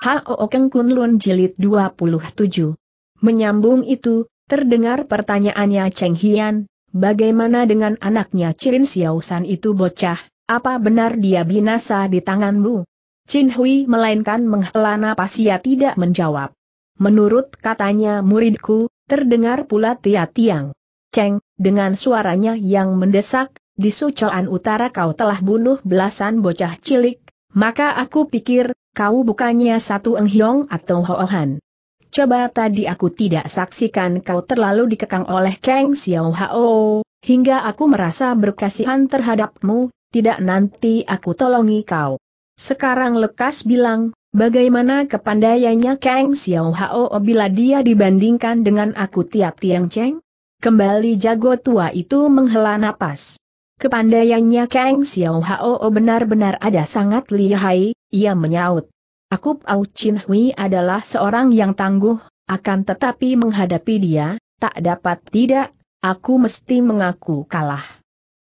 Hao Keng Kun Lun Jilid 27. Menyambung itu, terdengar pertanyaannya Cheng Hian, bagaimana dengan anaknya Chirin Xiaosan itu bocah, apa benar dia binasa di tanganmu? Chin Hui melainkan menghela napas ia tidak menjawab. Menurut katanya muridku, terdengar pula Tia Tiang. Cheng, dengan suaranya yang mendesak, di Sucoan Utara kau telah bunuh belasan bocah cilik, maka aku pikir Kau bukannya satu enghyong atau hoohan. Coba tadi aku tidak saksikan kau terlalu dikekang oleh Kang Xiao Hao, hingga aku merasa berkasihan terhadapmu, tidak nanti aku tolongi kau. Sekarang lekas bilang, bagaimana kepandaiannya Kang Xiao Hao bila dia dibandingkan dengan aku tiap tiang ceng? Kembali jago tua itu menghela napas. Kepandaiannya Kang Xiao Hao benar-benar ada sangat lihai, ia menyaut. Aku Pao Chin Hui adalah seorang yang tangguh, akan tetapi menghadapi dia, tak dapat tidak, aku mesti mengaku kalah.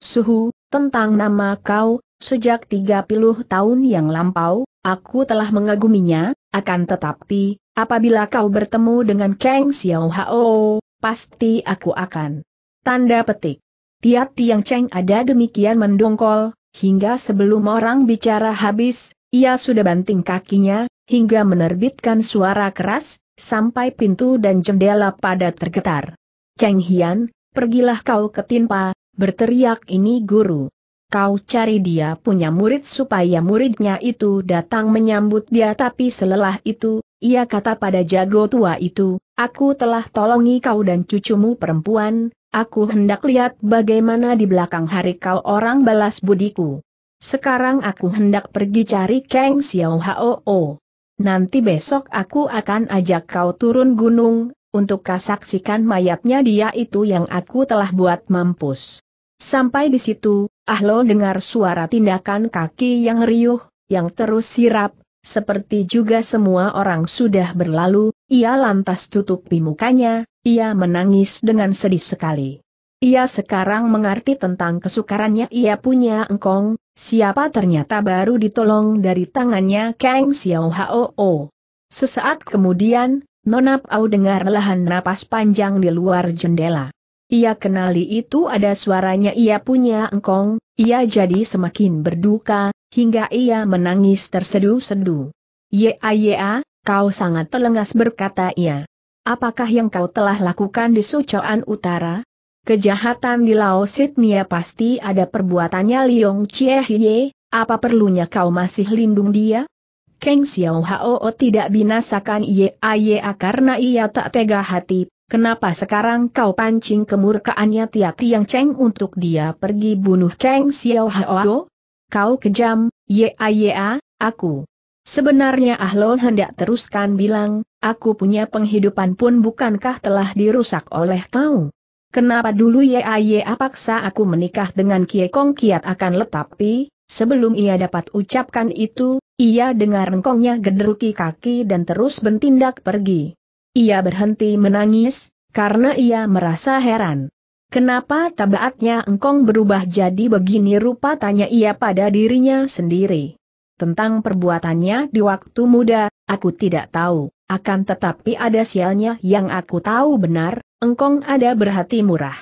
Suhu, tentang nama kau, sejak 30 tahun yang lampau, aku telah mengaguminya, akan tetapi, apabila kau bertemu dengan Kang Xiao Hao, pasti aku akan. Tanda petik. Tiap tiang Cheng ada demikian mendongkol, hingga sebelum orang bicara habis, ia sudah banting kakinya, hingga menerbitkan suara keras, sampai pintu dan jendela pada tergetar. Cheng Hian, pergilah kau ke Tinpa, berteriak ini guru. Kau cari dia punya murid supaya muridnya itu datang menyambut dia tapi selelah itu, ia kata pada jago tua itu, aku telah tolongi kau dan cucumu perempuan, aku hendak lihat bagaimana di belakang hari kau orang balas budiku. Sekarang aku hendak pergi cari Kang Xiao Hao. Nanti besok aku akan ajak kau turun gunung, untuk kasaksikan mayatnya dia itu yang aku telah buat mampus. Sampai di situ, Ahlo dengar suara tindakan kaki yang riuh, yang terus sirap, seperti juga semua orang sudah berlalu, ia lantas tutupi mukanya, ia menangis dengan sedih sekali. Ia sekarang mengerti tentang kesukarannya ia punya engkong, siapa ternyata baru ditolong dari tangannya Kang Xiao Hao. Sesaat kemudian, Nona Pau dengar lahan napas panjang di luar jendela. Ia kenali itu ada suaranya ia punya engkong, ia jadi semakin berduka, hingga ia menangis tersedu-sedu. Ya ya, kau sangat telengas berkata ia. Apakah yang kau telah lakukan di Sucoan Utara? Kejahatan di Laos Sydney pasti ada perbuatannya Liong Chie Hye, apa perlunya kau masih lindung dia? Keng Xiao Hao tidak binasakan Ye Aye karena ia tak tega hati, kenapa sekarang kau pancing kemurkaannya tiap Tiang Cheng untuk dia pergi bunuh Keng Xiao Hao? Kau kejam, Ye a ah? aku. Sebenarnya Ahlon hendak teruskan bilang, aku punya penghidupan pun bukankah telah dirusak oleh kau? Kenapa dulu ya aye, paksa aku menikah dengan kie kong Kiat akan letapi, sebelum ia dapat ucapkan itu, ia dengar engkongnya gederuki kaki dan terus bertindak pergi. Ia berhenti menangis, karena ia merasa heran. Kenapa tabaatnya engkong berubah jadi begini rupa tanya ia pada dirinya sendiri. Tentang perbuatannya di waktu muda, aku tidak tahu, akan tetapi ada sialnya yang aku tahu benar, Engkong ada berhati murah.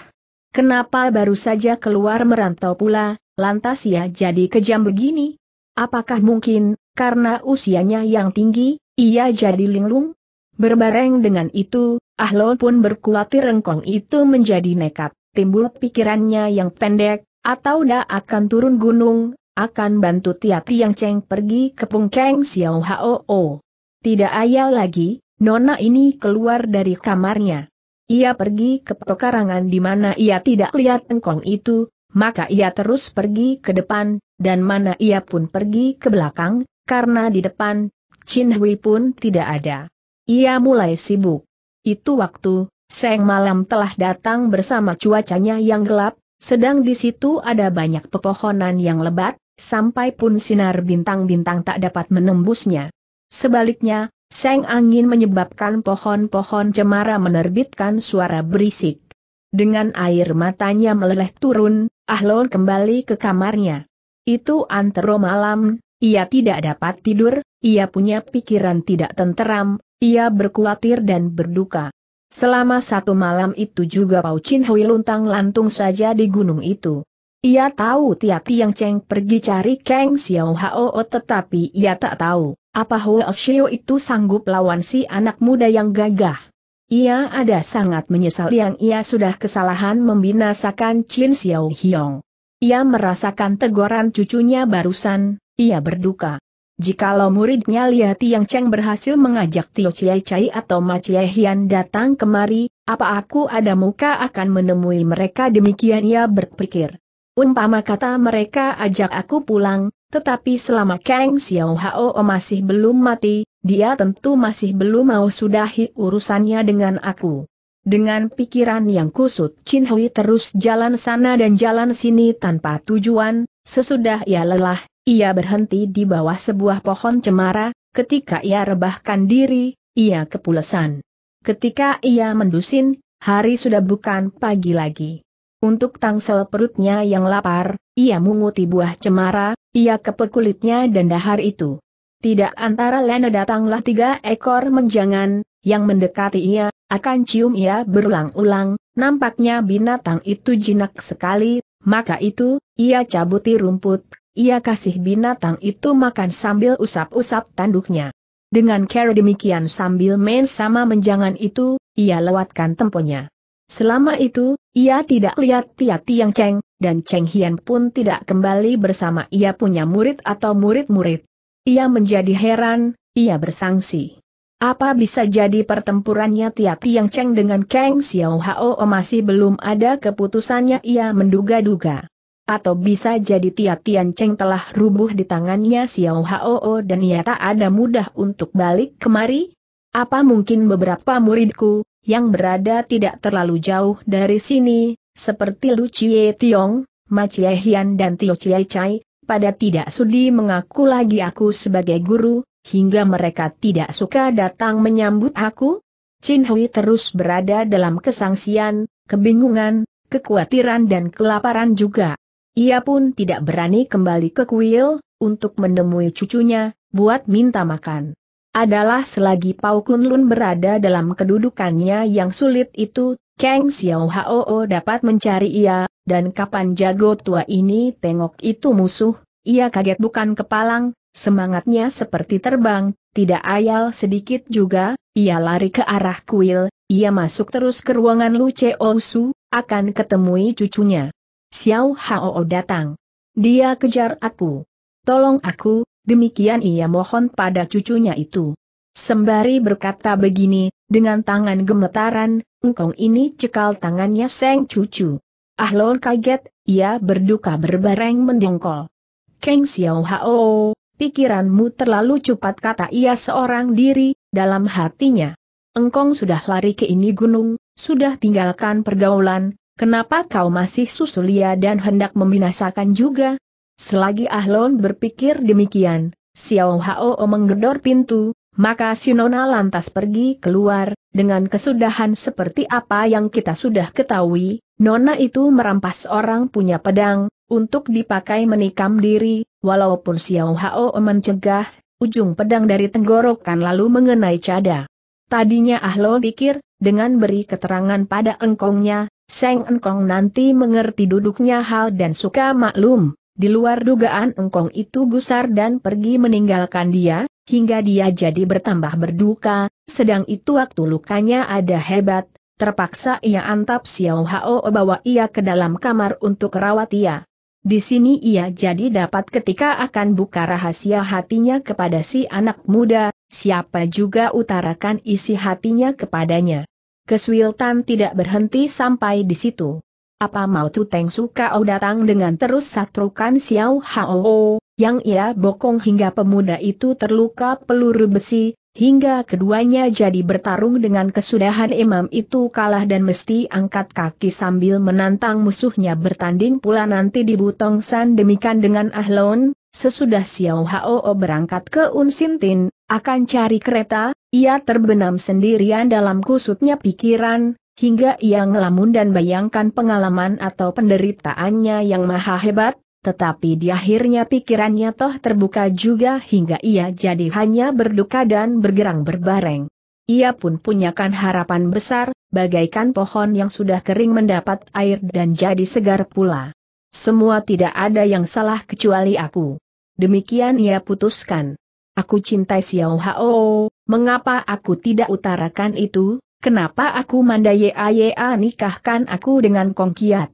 Kenapa baru saja keluar merantau pula, lantas ia ya jadi kejam begini? Apakah mungkin, karena usianya yang tinggi, ia jadi linglung? Berbareng dengan itu, Ahlol pun berkuatir Engkong itu menjadi nekat, timbul pikirannya yang pendek, atau dah akan turun gunung, akan bantu Tiati yang ceng pergi ke Pungkeng Xiao Hao. Tidak ayal lagi, Nona ini keluar dari kamarnya. Ia pergi ke pekarangan di mana ia tidak lihat engkong itu, maka ia terus pergi ke depan, dan mana ia pun pergi ke belakang, karena di depan, Chin Hui pun tidak ada. Ia mulai sibuk. Itu waktu, Seng malam telah datang bersama cuacanya yang gelap, sedang di situ ada banyak pepohonan yang lebat, sampai pun sinar bintang-bintang tak dapat menembusnya. Sebaliknya, Seng angin menyebabkan pohon-pohon cemara menerbitkan suara berisik. Dengan air matanya meleleh turun, Ahlon kembali ke kamarnya. Itu antero malam, ia tidak dapat tidur, ia punya pikiran tidak tenteram, ia berkuatir dan berduka. Selama satu malam itu juga Pau Chin Hui luntang lantung saja di gunung itu. Ia tahu Tia Tiang ceng pergi cari Kang Xiao Hao tetapi ia tak tahu. Apa Huo Xiao itu sanggup lawan si anak muda yang gagah? Ia ada sangat menyesal yang ia sudah kesalahan membinasakan Qin Xiao Hiong. Ia merasakan teguran cucunya barusan, ia berduka. Jikalau muridnya Lia yang Cheng berhasil mengajak Tio Chie Chai atau Ma Chie Hian datang kemari, apa aku ada muka akan menemui mereka demikian ia berpikir. Umpama kata mereka ajak aku pulang, tetapi selama Kang Xiao Hao masih belum mati, dia tentu masih belum mau sudahi urusannya dengan aku. Dengan pikiran yang kusut, Chin Hui terus jalan sana dan jalan sini tanpa tujuan, sesudah ia lelah, ia berhenti di bawah sebuah pohon cemara, ketika ia rebahkan diri, ia kepulesan. Ketika ia mendusin, hari sudah bukan pagi lagi. Untuk tangsel perutnya yang lapar, ia mengutip buah cemara, ia kepek kulitnya dan dahar itu. Tidak antara lena datanglah tiga ekor menjangan, yang mendekati ia, akan cium ia berulang-ulang, nampaknya binatang itu jinak sekali, maka itu, ia cabuti rumput, ia kasih binatang itu makan sambil usap-usap tanduknya. Dengan cara demikian sambil main sama menjangan itu, ia lewatkan temponya. Selama itu, ia tidak lihat Tia Tiang Cheng, dan Cheng Hian pun tidak kembali bersama ia punya murid atau murid-murid. Ia menjadi heran, ia bersangsi. Apa bisa jadi pertempurannya Tia Tiang Cheng dengan Kang Xiao Hao oh, masih belum ada keputusannya ia menduga-duga. Atau bisa jadi Tia Tiang Cheng telah rubuh di tangannya Xiao Hao oh, dan ia tak ada mudah untuk balik kemari? Apa mungkin beberapa muridku, yang berada tidak terlalu jauh dari sini, seperti Lu Chie Tiong, Ma Chie Hian dan Tio Chie Chai, pada tidak sudi mengaku lagi aku sebagai guru, hingga mereka tidak suka datang menyambut aku? Chin Hui terus berada dalam kesangsian, kebingungan, kekhawatiran dan kelaparan juga. Ia pun tidak berani kembali ke kuil, untuk menemui cucunya, buat minta makan adalah selagi Pau Lun berada dalam kedudukannya yang sulit itu, Kang Xiao Hao dapat mencari ia, dan kapan jago tua ini tengok itu musuh, ia kaget bukan kepalang, semangatnya seperti terbang, tidak ayal sedikit juga, ia lari ke arah kuil, ia masuk terus ke ruangan Lu Cheo Su, akan ketemui cucunya. Xiao Hao datang. Dia kejar aku. Tolong aku, demikian ia mohon pada cucunya itu. Sembari berkata begini, dengan tangan gemetaran, engkong ini cekal tangannya seng cucu. Ahlon kaget, ia berduka berbareng mendengkol. Keng Xiao Hao, pikiranmu terlalu cepat kata ia seorang diri, dalam hatinya. Engkong sudah lari ke ini gunung, sudah tinggalkan pergaulan, kenapa kau masih susulia dan hendak membinasakan juga? Selagi Ahlon berpikir demikian, Xiao Hao menggedor pintu, maka Sinona lantas pergi keluar, dengan kesudahan seperti apa yang kita sudah ketahui, Nona itu merampas orang punya pedang, untuk dipakai menikam diri, walaupun Xiao Hao mencegah, ujung pedang dari tenggorokan lalu mengenai cada. Tadinya Ahlon pikir, dengan beri keterangan pada engkongnya, Seng engkong nanti mengerti duduknya hal dan suka maklum. Di luar dugaan engkong itu gusar dan pergi meninggalkan dia, hingga dia jadi bertambah berduka, sedang itu waktu lukanya ada hebat, terpaksa ia antap Xiao Hao bawa ia ke dalam kamar untuk rawat ia. Di sini ia jadi dapat ketika akan buka rahasia hatinya kepada si anak muda, siapa juga utarakan isi hatinya kepadanya. Kesuiltan tidak berhenti sampai di situ. Apa mau Tu Teng suka Sukao datang dengan terus satrukan Xiao Hao, yang ia bokong hingga pemuda itu terluka peluru besi, hingga keduanya jadi bertarung dengan kesudahan imam itu kalah dan mesti angkat kaki sambil menantang musuhnya bertanding pula nanti di Butong San demikian dengan Ahlon, sesudah Xiao Hao berangkat ke Unsintin, akan cari kereta, ia terbenam sendirian dalam kusutnya pikiran, hingga ia ngelamun dan bayangkan pengalaman atau penderitaannya yang maha hebat, tetapi di akhirnya pikirannya toh terbuka juga hingga ia jadi hanya berduka dan bergerang berbareng. Ia pun punyakan harapan besar, bagaikan pohon yang sudah kering mendapat air dan jadi segar pula. Semua tidak ada yang salah kecuali aku. Demikian ia putuskan. Aku cintai Xiao Hao, mengapa aku tidak utarakan itu? Kenapa aku mandaya-aya nikahkan aku dengan Kong Kiat?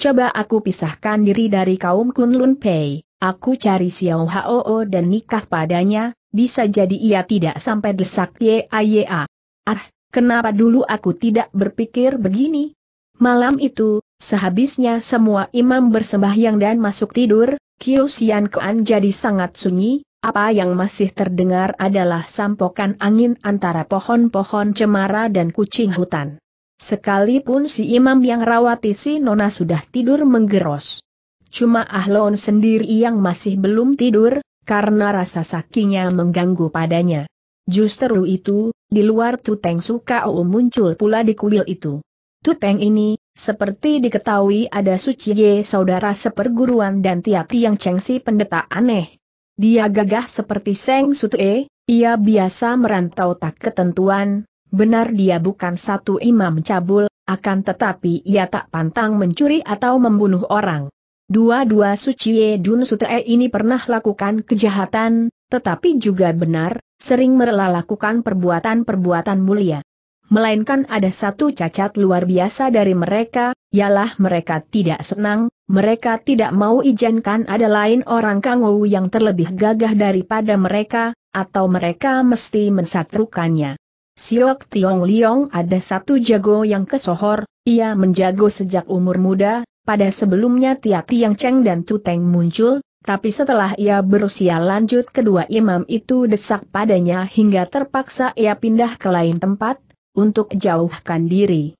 Coba aku pisahkan diri dari kaum Kunlun Pei, aku cari Xiao Hao dan nikah padanya, bisa jadi ia tidak sampai desak YAYA. Ah, kenapa dulu aku tidak berpikir begini? Malam itu, sehabisnya semua imam bersembahyang dan masuk tidur, Kiu Kuan jadi sangat sunyi, apa yang masih terdengar adalah sampokan angin antara pohon-pohon cemara dan kucing hutan. Sekalipun si imam yang rawati si nona sudah tidur menggeros. Cuma Ahlon sendiri yang masih belum tidur, karena rasa sakitnya mengganggu padanya. Justru itu, di luar Tuteng Oum muncul pula di kuil itu. Tuteng ini, seperti diketahui ada Suci Ye saudara seperguruan dan Tiati yang cengsi pendeta aneh, dia gagah seperti Seng Sutue, ia biasa merantau tak ketentuan, benar dia bukan satu imam cabul, akan tetapi ia tak pantang mencuri atau membunuh orang. Dua-dua Suciye Dun Sutee ini pernah lakukan kejahatan, tetapi juga benar, sering merela perbuatan-perbuatan mulia. Melainkan ada satu cacat luar biasa dari mereka, ialah mereka tidak senang, mereka tidak mau izinkan ada lain orang Kangou yang terlebih gagah daripada mereka, atau mereka mesti mensatrukannya. Siok Tiong Liong ada satu jago yang kesohor, ia menjago sejak umur muda, pada sebelumnya Tia Tiang Cheng dan Tuteng muncul, tapi setelah ia berusia lanjut kedua imam itu desak padanya hingga terpaksa ia pindah ke lain tempat, untuk jauhkan diri.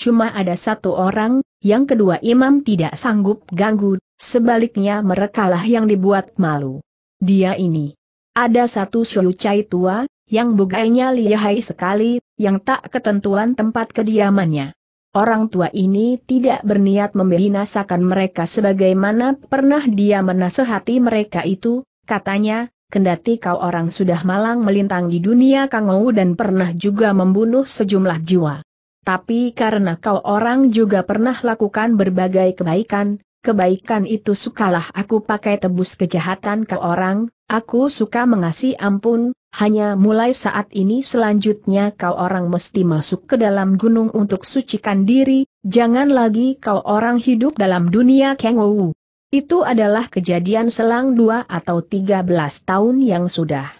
Cuma ada satu orang, yang kedua imam tidak sanggup ganggu, sebaliknya merekalah yang dibuat malu. Dia ini. Ada satu syulucai tua, yang bugainya lihai sekali, yang tak ketentuan tempat kediamannya. Orang tua ini tidak berniat membinasakan mereka sebagaimana pernah dia menasehati mereka itu, katanya, kendati kau orang sudah malang melintang di dunia kangau dan pernah juga membunuh sejumlah jiwa. Tapi karena kau orang juga pernah lakukan berbagai kebaikan, kebaikan itu sukalah aku pakai tebus kejahatan ke orang, aku suka mengasih ampun, hanya mulai saat ini selanjutnya kau orang mesti masuk ke dalam gunung untuk sucikan diri, jangan lagi kau orang hidup dalam dunia kengowu. Itu adalah kejadian selang dua atau tiga belas tahun yang sudah.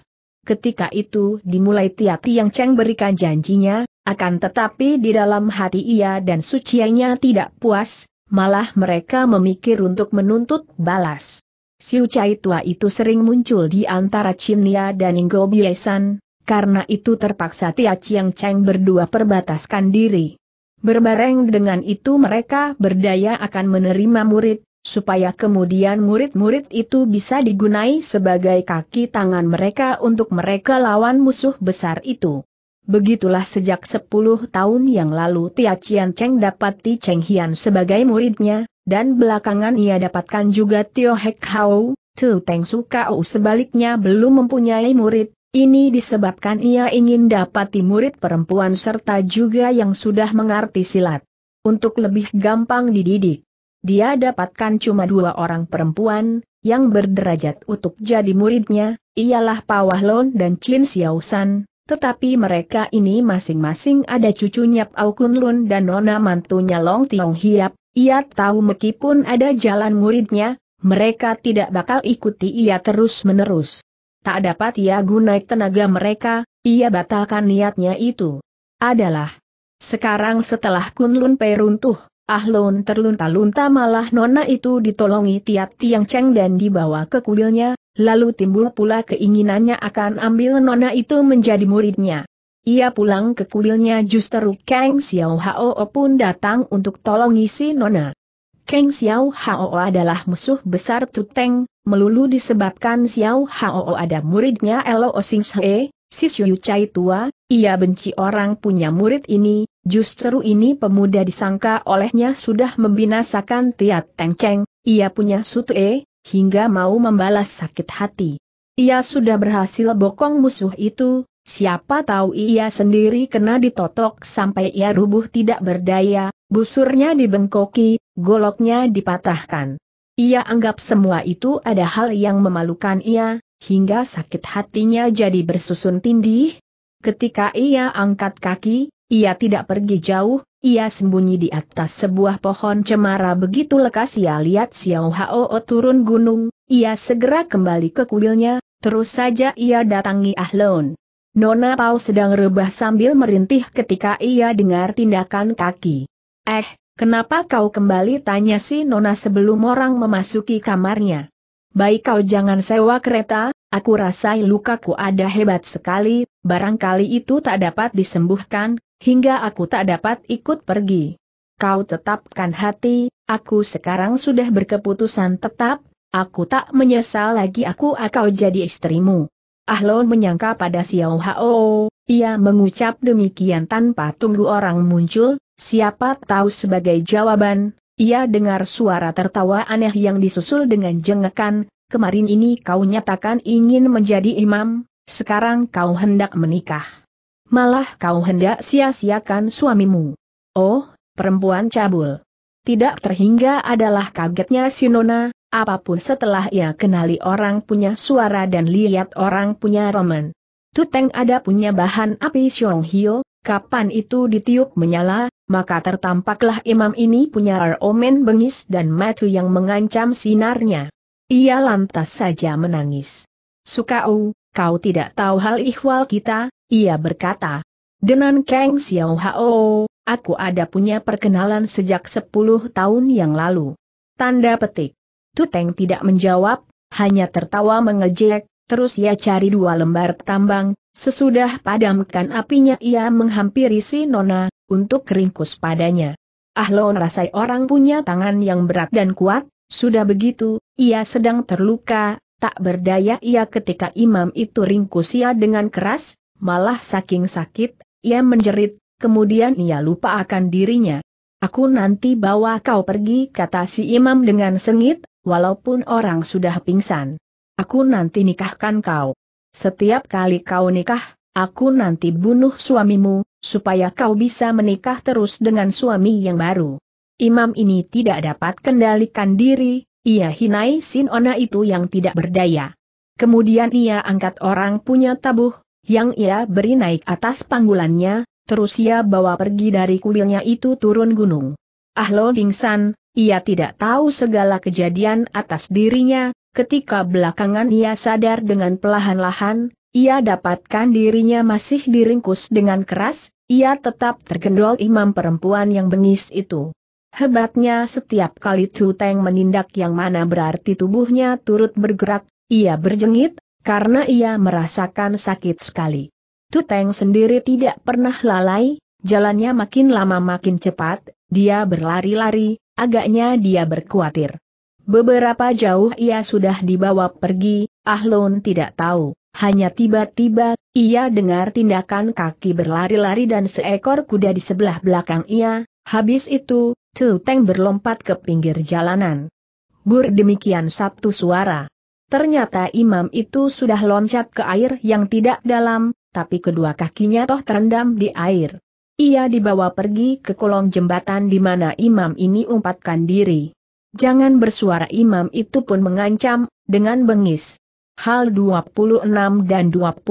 Ketika itu dimulai Tiati yang Cheng berikan janjinya, akan tetapi di dalam hati ia dan sucianya tidak puas, malah mereka memikir untuk menuntut balas. Si Chai Tua itu sering muncul di antara Cinia dan Ingo Biesan, karena itu terpaksa Tia Chiang Cheng berdua perbataskan diri. Berbareng dengan itu mereka berdaya akan menerima murid, supaya kemudian murid-murid itu bisa digunai sebagai kaki tangan mereka untuk mereka lawan musuh besar itu. Begitulah sejak 10 tahun yang lalu Tia Chien Cheng dapat Ti Cheng Hian sebagai muridnya, dan belakangan ia dapatkan juga Tio Hek Hao, Tu Teng Su Kau sebaliknya belum mempunyai murid, ini disebabkan ia ingin dapati murid perempuan serta juga yang sudah mengerti silat. Untuk lebih gampang dididik, dia dapatkan cuma dua orang perempuan, yang berderajat untuk jadi muridnya, ialah Pawahlon dan Chin Xiaosan, tetapi mereka ini masing-masing ada cucunya Pau Kun Lun dan nona mantunya Long Tiong Hiap, ia tahu meskipun ada jalan muridnya, mereka tidak bakal ikuti ia terus-menerus. Tak dapat ia gunai tenaga mereka, ia batalkan niatnya itu. Adalah. Sekarang setelah Kun Lun Pei runtuh, Ahlun terlunta-lunta malah nona itu ditolongi Tiat Tiang Cheng dan dibawa ke kuilnya, Lalu timbul pula keinginannya akan ambil nona itu menjadi muridnya. Ia pulang ke kuilnya justru Kang Xiao Hao pun datang untuk tolong isi nona. Kang Xiao Hao adalah musuh besar Tuteng, melulu disebabkan Xiao Hao ada muridnya Elo Sing He, si Xiu Chai tua, ia benci orang punya murid ini, justru ini pemuda disangka olehnya sudah membinasakan Tiat Teng Cheng, ia punya e hingga mau membalas sakit hati. Ia sudah berhasil bokong musuh itu, siapa tahu ia sendiri kena ditotok sampai ia rubuh tidak berdaya, busurnya dibengkoki, goloknya dipatahkan. Ia anggap semua itu ada hal yang memalukan ia, hingga sakit hatinya jadi bersusun tindih. Ketika ia angkat kaki, ia tidak pergi jauh, ia sembunyi di atas sebuah pohon cemara begitu lekas ia lihat Xiao Hao turun gunung, ia segera kembali ke kuilnya, terus saja ia datangi Ahlon. Nona Pau sedang rebah sambil merintih ketika ia dengar tindakan kaki. Eh, kenapa kau kembali tanya si Nona sebelum orang memasuki kamarnya? Baik kau jangan sewa kereta, aku rasai lukaku ada hebat sekali, barangkali itu tak dapat disembuhkan, hingga aku tak dapat ikut pergi. Kau tetapkan hati, aku sekarang sudah berkeputusan tetap, aku tak menyesal lagi aku akan jadi istrimu. Ahlon menyangka pada Xiao Hao, ia mengucap demikian tanpa tunggu orang muncul, siapa tahu sebagai jawaban, ia dengar suara tertawa aneh yang disusul dengan jengekan, kemarin ini kau nyatakan ingin menjadi imam, sekarang kau hendak menikah malah kau hendak sia-siakan suamimu. Oh, perempuan cabul. Tidak terhingga adalah kagetnya Sinona, apapun setelah ia kenali orang punya suara dan lihat orang punya roman. Tuteng ada punya bahan api Xiong Hio, kapan itu ditiup menyala, maka tertampaklah imam ini punya omen bengis dan matu yang mengancam sinarnya. Ia lantas saja menangis. Sukau, oh, kau tidak tahu hal ihwal kita, ia berkata. Dengan Kang Xiao Hao, aku ada punya perkenalan sejak 10 tahun yang lalu. Tanda petik. Tuteng tidak menjawab, hanya tertawa mengejek, terus ia cari dua lembar tambang, sesudah padamkan apinya ia menghampiri si Nona, untuk keringkus padanya. Ahlon rasai orang punya tangan yang berat dan kuat, sudah begitu, ia sedang terluka, Tak berdaya ia ketika imam itu ringkus ia dengan keras, malah saking sakit, ia menjerit, kemudian ia lupa akan dirinya. Aku nanti bawa kau pergi kata si imam dengan sengit, walaupun orang sudah pingsan. Aku nanti nikahkan kau. Setiap kali kau nikah, aku nanti bunuh suamimu, supaya kau bisa menikah terus dengan suami yang baru. Imam ini tidak dapat kendalikan diri, ia hinai Sin Ona itu yang tidak berdaya. Kemudian ia angkat orang punya tabuh, yang ia beri naik atas panggulannya, terus ia bawa pergi dari kuilnya itu turun gunung. Ahlo bingsan, ia tidak tahu segala kejadian atas dirinya, ketika belakangan ia sadar dengan pelahan-lahan, ia dapatkan dirinya masih diringkus dengan keras, ia tetap tergendol imam perempuan yang bengis itu. Hebatnya setiap kali Tu Teng menindak yang mana berarti tubuhnya turut bergerak, ia berjengit, karena ia merasakan sakit sekali. Tu Teng sendiri tidak pernah lalai, jalannya makin lama makin cepat, dia berlari-lari, agaknya dia berkuatir. Beberapa jauh ia sudah dibawa pergi, Ahlon tidak tahu. Hanya tiba-tiba, ia dengar tindakan kaki berlari-lari dan seekor kuda di sebelah belakang ia, Habis itu, Tu Teng berlompat ke pinggir jalanan. Bur demikian satu suara. Ternyata imam itu sudah loncat ke air yang tidak dalam, tapi kedua kakinya toh terendam di air. Ia dibawa pergi ke kolong jembatan di mana imam ini umpatkan diri. Jangan bersuara imam itu pun mengancam, dengan bengis. Hal 26 dan 27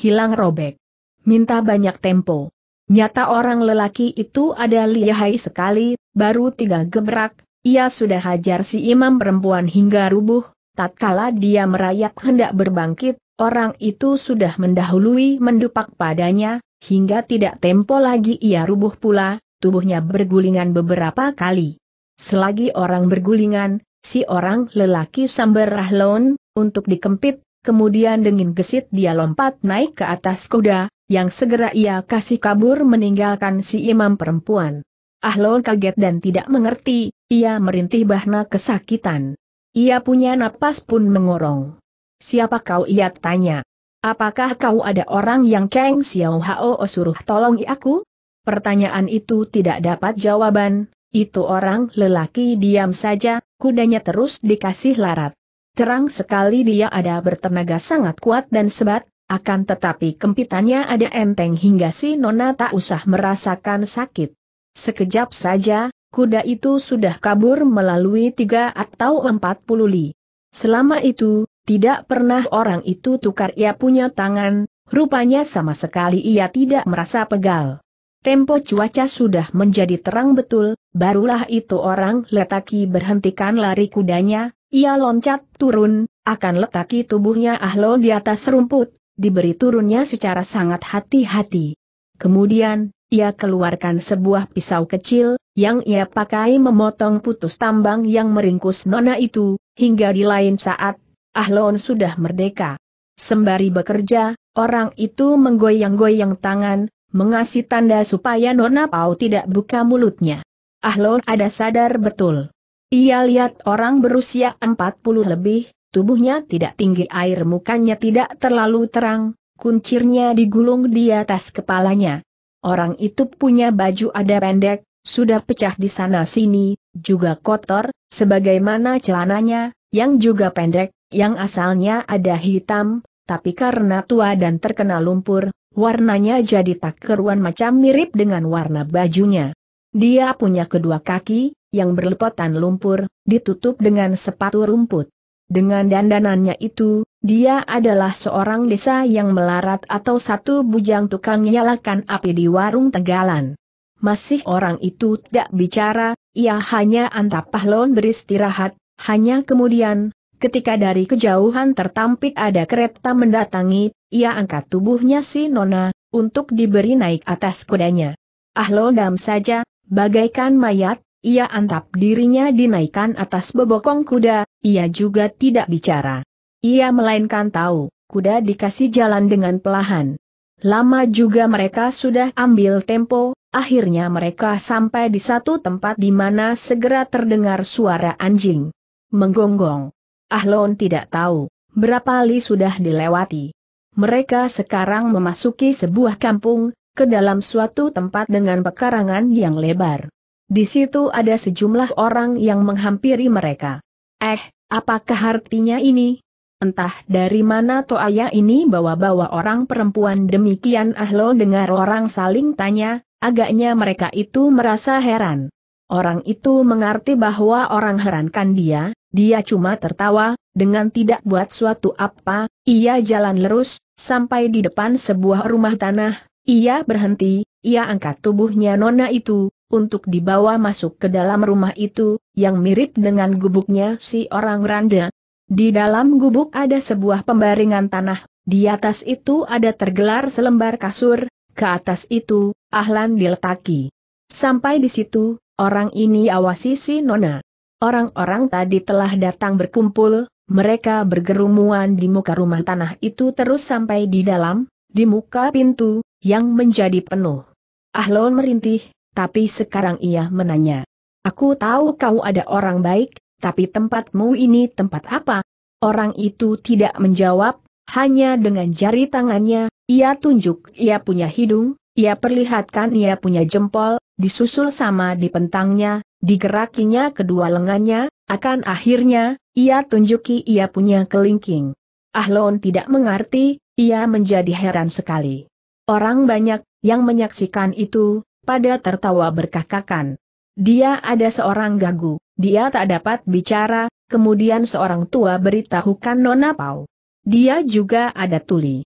hilang robek. Minta banyak tempo. Nyata orang lelaki itu ada lihai sekali, baru tiga gemerak, ia sudah hajar si imam perempuan hingga rubuh, tatkala dia merayap hendak berbangkit, orang itu sudah mendahului mendupak padanya, hingga tidak tempo lagi ia rubuh pula, tubuhnya bergulingan beberapa kali. Selagi orang bergulingan, si orang lelaki samberahlon untuk dikempit, kemudian dengan gesit dia lompat naik ke atas kuda, yang segera ia kasih kabur meninggalkan si imam perempuan. Ahlul kaget dan tidak mengerti, ia merintih bahna kesakitan. Ia punya napas pun mengorong. Siapa kau ia tanya. Apakah kau ada orang yang Kang Xiao Hao suruh tolong aku? Pertanyaan itu tidak dapat jawaban, itu orang lelaki diam saja, kudanya terus dikasih larat. Terang sekali dia ada bertenaga sangat kuat dan sebat, akan tetapi kempitannya ada enteng hingga si Nona tak usah merasakan sakit. Sekejap saja, kuda itu sudah kabur melalui tiga atau empat puluh li. Selama itu, tidak pernah orang itu tukar ia punya tangan, rupanya sama sekali ia tidak merasa pegal. Tempo cuaca sudah menjadi terang betul, barulah itu orang letaki berhentikan lari kudanya, ia loncat turun, akan letaki tubuhnya Ahlo di atas rumput, diberi turunnya secara sangat hati-hati. Kemudian, ia keluarkan sebuah pisau kecil, yang ia pakai memotong putus tambang yang meringkus nona itu, hingga di lain saat, Ahlon sudah merdeka. Sembari bekerja, orang itu menggoyang-goyang tangan, mengasih tanda supaya nona Pau tidak buka mulutnya. Ahlon ada sadar betul. Ia lihat orang berusia 40 lebih, tubuhnya tidak tinggi air mukanya tidak terlalu terang, kuncirnya digulung di atas kepalanya. Orang itu punya baju ada pendek, sudah pecah di sana-sini, juga kotor, sebagaimana celananya, yang juga pendek, yang asalnya ada hitam, tapi karena tua dan terkena lumpur, warnanya jadi tak keruan macam mirip dengan warna bajunya. Dia punya kedua kaki, yang berlepotan lumpur, ditutup dengan sepatu rumput. Dengan dandanannya itu, dia adalah seorang desa yang melarat atau satu bujang tukang nyalakan api di warung Tegalan. Masih orang itu tidak bicara, ia hanya antap pahlawan beristirahat, hanya kemudian, ketika dari kejauhan tertampik ada kereta mendatangi, ia angkat tubuhnya si Nona, untuk diberi naik atas kudanya. dam saja, bagaikan mayat, ia antap dirinya dinaikkan atas bebokong kuda, ia juga tidak bicara. Ia melainkan tahu, kuda dikasih jalan dengan pelahan. Lama juga mereka sudah ambil tempo, akhirnya mereka sampai di satu tempat di mana segera terdengar suara anjing. Menggonggong. Ahlon tidak tahu, berapa li sudah dilewati. Mereka sekarang memasuki sebuah kampung, ke dalam suatu tempat dengan pekarangan yang lebar. Di situ ada sejumlah orang yang menghampiri mereka. Eh, apakah artinya ini? Entah dari mana Toaya ini bawa-bawa orang perempuan demikian Ahlo dengar orang saling tanya, agaknya mereka itu merasa heran. Orang itu mengerti bahwa orang herankan dia, dia cuma tertawa, dengan tidak buat suatu apa, ia jalan lurus, sampai di depan sebuah rumah tanah, ia berhenti, ia angkat tubuhnya nona itu, untuk dibawa masuk ke dalam rumah itu, yang mirip dengan gubuknya si orang randa. Di dalam gubuk ada sebuah pembaringan tanah, di atas itu ada tergelar selembar kasur, ke atas itu, Ahlan diletaki. Sampai di situ, orang ini awasi si Nona. Orang-orang tadi telah datang berkumpul, mereka bergerumuan di muka rumah tanah itu terus sampai di dalam, di muka pintu, yang menjadi penuh. Ahlon merintih, tapi sekarang ia menanya. Aku tahu kau ada orang baik, tapi tempatmu ini tempat apa? Orang itu tidak menjawab, hanya dengan jari tangannya, ia tunjuk ia punya hidung, ia perlihatkan ia punya jempol, disusul sama di pentangnya, digerakinya kedua lengannya, akan akhirnya, ia tunjuki ia punya kelingking. Ahlon tidak mengerti, ia menjadi heran sekali. Orang banyak yang menyaksikan itu, pada tertawa berkakakan. Dia ada seorang gagu, dia tak dapat bicara, kemudian seorang tua beritahukan Nona Pau. Dia juga ada tuli.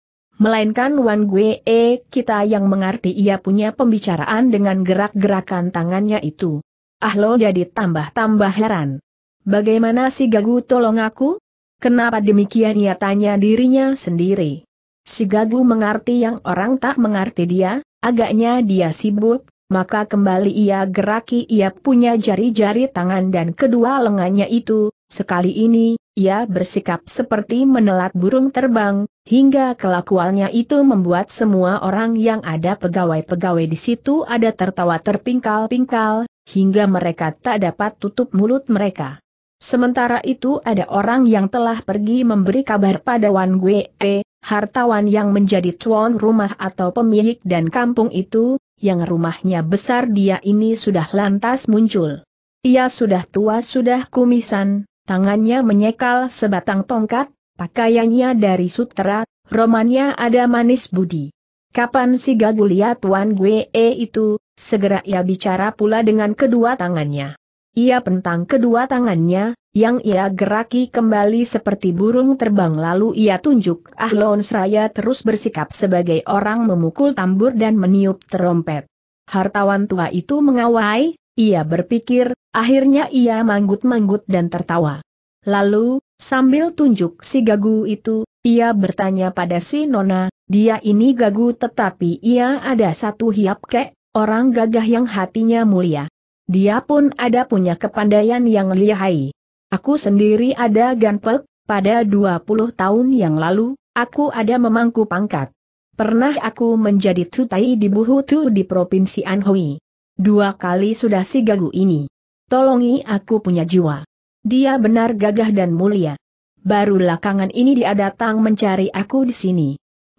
Melainkan Wan guee eh, kita yang mengerti ia punya pembicaraan dengan gerak-gerakan tangannya itu. Ah lo jadi tambah-tambah heran. Bagaimana si Gagu tolong aku? Kenapa demikian ia tanya dirinya sendiri. Si Gagu mengerti yang orang tak mengerti dia, Agaknya dia sibuk, maka kembali ia geraki ia punya jari-jari tangan dan kedua lengannya itu, sekali ini, ia bersikap seperti menelat burung terbang, hingga kelakuannya itu membuat semua orang yang ada pegawai-pegawai di situ ada tertawa terpingkal-pingkal, hingga mereka tak dapat tutup mulut mereka. Sementara itu ada orang yang telah pergi memberi kabar pada Wan Gue, eh, hartawan yang menjadi tuan rumah atau pemilik dan kampung itu, yang rumahnya besar dia ini sudah lantas muncul. Ia sudah tua sudah kumisan, tangannya menyekal sebatang tongkat, pakaiannya dari sutera, romannya ada manis budi. Kapan si gagulia Tuan Wan Gue eh, itu, segera ia bicara pula dengan kedua tangannya. Ia pentang kedua tangannya, yang ia geraki kembali seperti burung terbang lalu ia tunjuk Ahlon Seraya terus bersikap sebagai orang memukul tambur dan meniup terompet. Hartawan tua itu mengawai, ia berpikir, akhirnya ia manggut-manggut dan tertawa. Lalu, sambil tunjuk si gagu itu, ia bertanya pada si Nona, dia ini gagu tetapi ia ada satu hiap kek, orang gagah yang hatinya mulia. Dia pun ada punya kepandaian yang lihai. Aku sendiri ada ganpek, pada 20 tahun yang lalu, aku ada memangku pangkat. Pernah aku menjadi tutai di Buhutu di Provinsi Anhui. Dua kali sudah si gagu ini. Tolongi aku punya jiwa. Dia benar gagah dan mulia. Baru lakangan ini dia datang mencari aku di sini.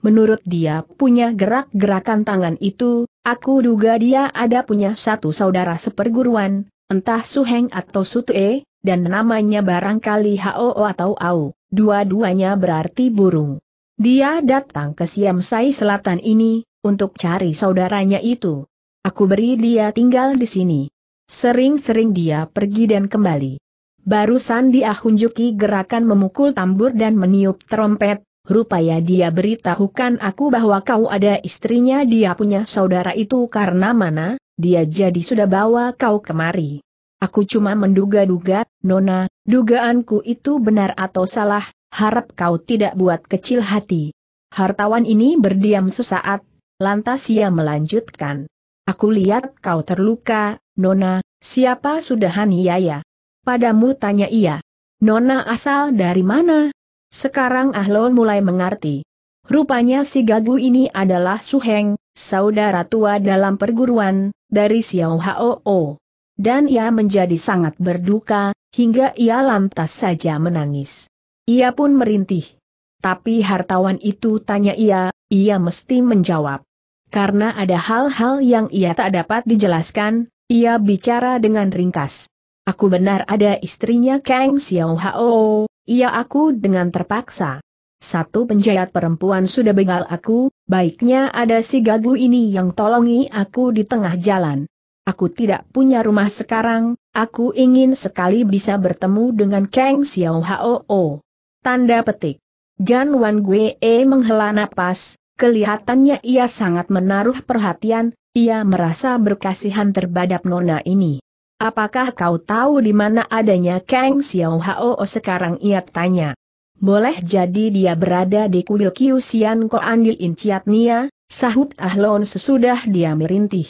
Menurut dia punya gerak-gerakan tangan itu, Aku duga dia ada punya satu saudara seperguruan, entah Suheng atau Sutue, dan namanya barangkali Hao atau Au, dua-duanya berarti burung. Dia datang ke Siam Sai Selatan ini, untuk cari saudaranya itu. Aku beri dia tinggal di sini. Sering-sering dia pergi dan kembali. Barusan dia hunjuki gerakan memukul tambur dan meniup trompet, Rupanya dia beritahukan aku bahwa kau ada istrinya dia punya saudara itu karena mana, dia jadi sudah bawa kau kemari. Aku cuma menduga-duga, Nona, dugaanku itu benar atau salah, harap kau tidak buat kecil hati. Hartawan ini berdiam sesaat, lantas ia melanjutkan. Aku lihat kau terluka, Nona, siapa sudahan Yaya? Padamu tanya ia. Nona asal dari mana? Sekarang ahlul mulai mengerti. Rupanya si Gagu ini adalah Suheng, saudara tua dalam perguruan, dari Xiao Hao. Dan ia menjadi sangat berduka, hingga ia lantas saja menangis. Ia pun merintih. Tapi hartawan itu tanya ia, ia mesti menjawab. Karena ada hal-hal yang ia tak dapat dijelaskan, ia bicara dengan ringkas. Aku benar ada istrinya Kang Xiao Hao, Iya aku dengan terpaksa. Satu penjahat perempuan sudah begal aku, baiknya ada si gagu ini yang tolongi aku di tengah jalan. Aku tidak punya rumah sekarang, aku ingin sekali bisa bertemu dengan Kang Xiao Hao. Tanda petik. Gan Wan Gue e menghela napas, kelihatannya ia sangat menaruh perhatian, ia merasa berkasihan terhadap nona ini. Apakah kau tahu di mana adanya Kang Xiao Hao oh, sekarang ia tanya. Boleh jadi dia berada di kuil Kiusian Koan di Inciat Nia, sahut Ahlon sesudah dia merintih.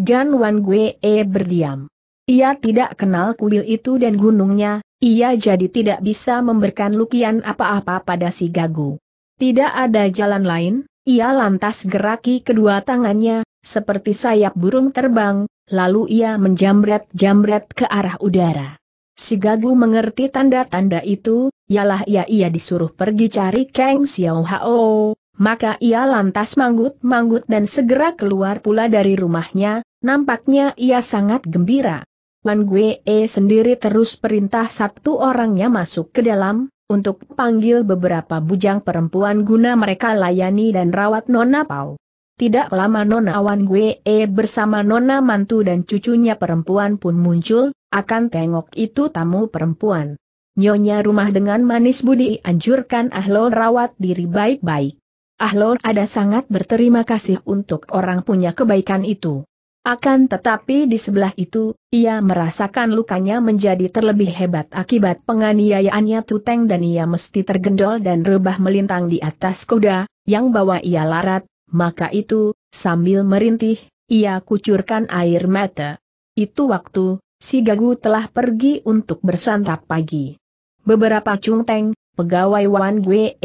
Gan Wan Gue e berdiam. Ia tidak kenal kuil itu dan gunungnya, ia jadi tidak bisa memberikan lukian apa-apa pada si Gagu. Tidak ada jalan lain, ia lantas geraki kedua tangannya, seperti sayap burung terbang, lalu ia menjamret-jamret ke arah udara. Si Gagu mengerti tanda-tanda itu, ialah ia ia disuruh pergi cari Kang Xiao Hao, maka ia lantas manggut-manggut dan segera keluar pula dari rumahnya, nampaknya ia sangat gembira. Wan Gue e sendiri terus perintah satu orangnya masuk ke dalam, untuk panggil beberapa bujang perempuan guna mereka layani dan rawat Nona Pau. Tidak lama Nona Wan Gue eh, bersama Nona Mantu dan cucunya perempuan pun muncul, akan tengok itu tamu perempuan. Nyonya rumah dengan manis budi anjurkan Ahlon rawat diri baik-baik. Ahlon ada sangat berterima kasih untuk orang punya kebaikan itu. Akan tetapi di sebelah itu, ia merasakan lukanya menjadi terlebih hebat akibat penganiayaannya Tuteng dan ia mesti tergendol dan rebah melintang di atas kuda, yang bawa ia larat, maka itu, sambil merintih, ia kucurkan air mata. Itu waktu, si Gagu telah pergi untuk bersantap pagi. Beberapa cungteng, pegawai Wan Gue,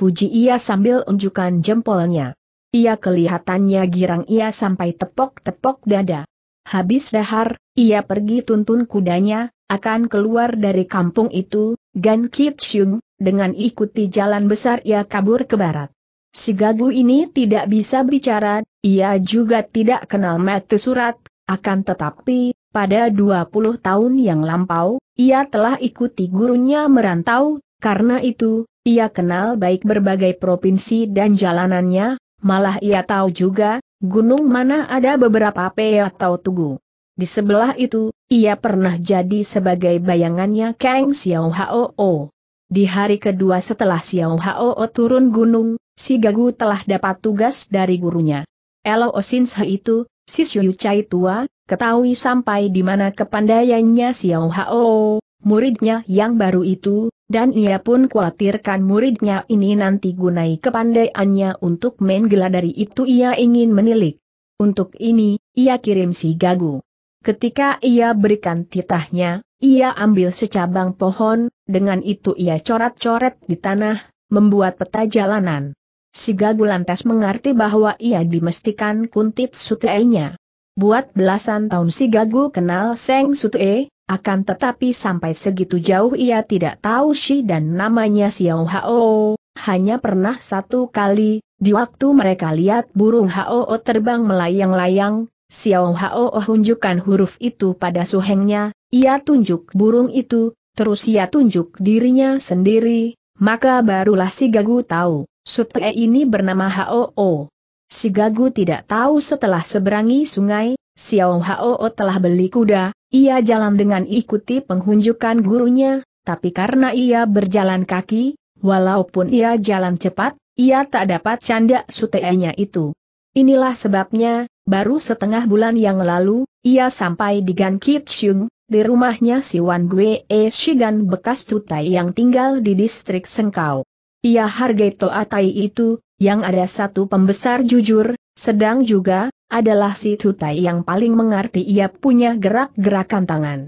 puji ia sambil unjukkan jempolnya. Ia kelihatannya girang ia sampai tepok-tepok dada. Habis dahar, ia pergi tuntun kudanya, akan keluar dari kampung itu, Gan Shung, dengan ikuti jalan besar ia kabur ke barat. Si gagu ini tidak bisa bicara, ia juga tidak kenal mati surat, akan tetapi, pada 20 tahun yang lampau, ia telah ikuti gurunya merantau, karena itu, ia kenal baik berbagai provinsi dan jalanannya, malah ia tahu juga, gunung mana ada beberapa pe atau tugu. Di sebelah itu, ia pernah jadi sebagai bayangannya Kang Xiao Hao. Di hari kedua setelah Xiao Hao turun gunung, si Gagu telah dapat tugas dari gurunya. Elo Osinsa itu, si Shuyu Chai tua, ketahui sampai di mana kepandaiannya Xiao Hao, muridnya yang baru itu, dan ia pun khawatirkan muridnya ini nanti gunai kepandaiannya untuk main dari itu ia ingin menilik. Untuk ini, ia kirim si Gagu. Ketika ia berikan titahnya, ia ambil secabang pohon, dengan itu ia coret-coret di tanah, membuat peta jalanan. Si Gagu lantas mengerti bahwa ia dimestikan kuntit suteinya. Buat belasan tahun si Gagu kenal Seng sute, akan tetapi sampai segitu jauh ia tidak tahu si dan namanya Xiao Hao, hanya pernah satu kali, di waktu mereka lihat burung Hao terbang melayang-layang, Xiao Hao hunjukkan huruf itu pada suhengnya, ia tunjuk burung itu, terus ia tunjuk dirinya sendiri, maka barulah si Gagu tahu. Sutee ini bernama Hoo. Si Gagu tidak tahu setelah seberangi sungai, Xiao Hoo telah beli kuda, ia jalan dengan ikuti penghunjukan gurunya, tapi karena ia berjalan kaki, walaupun ia jalan cepat, ia tak dapat canda Sutee-nya itu. Inilah sebabnya, baru setengah bulan yang lalu, ia sampai di Gan Kitsung, di rumahnya si Wan Gue E. Shigan bekas tutai yang tinggal di distrik Sengkau. Ia hargai toa tai itu, yang ada satu pembesar jujur, sedang juga, adalah si Tutai yang paling mengerti ia punya gerak-gerakan tangan.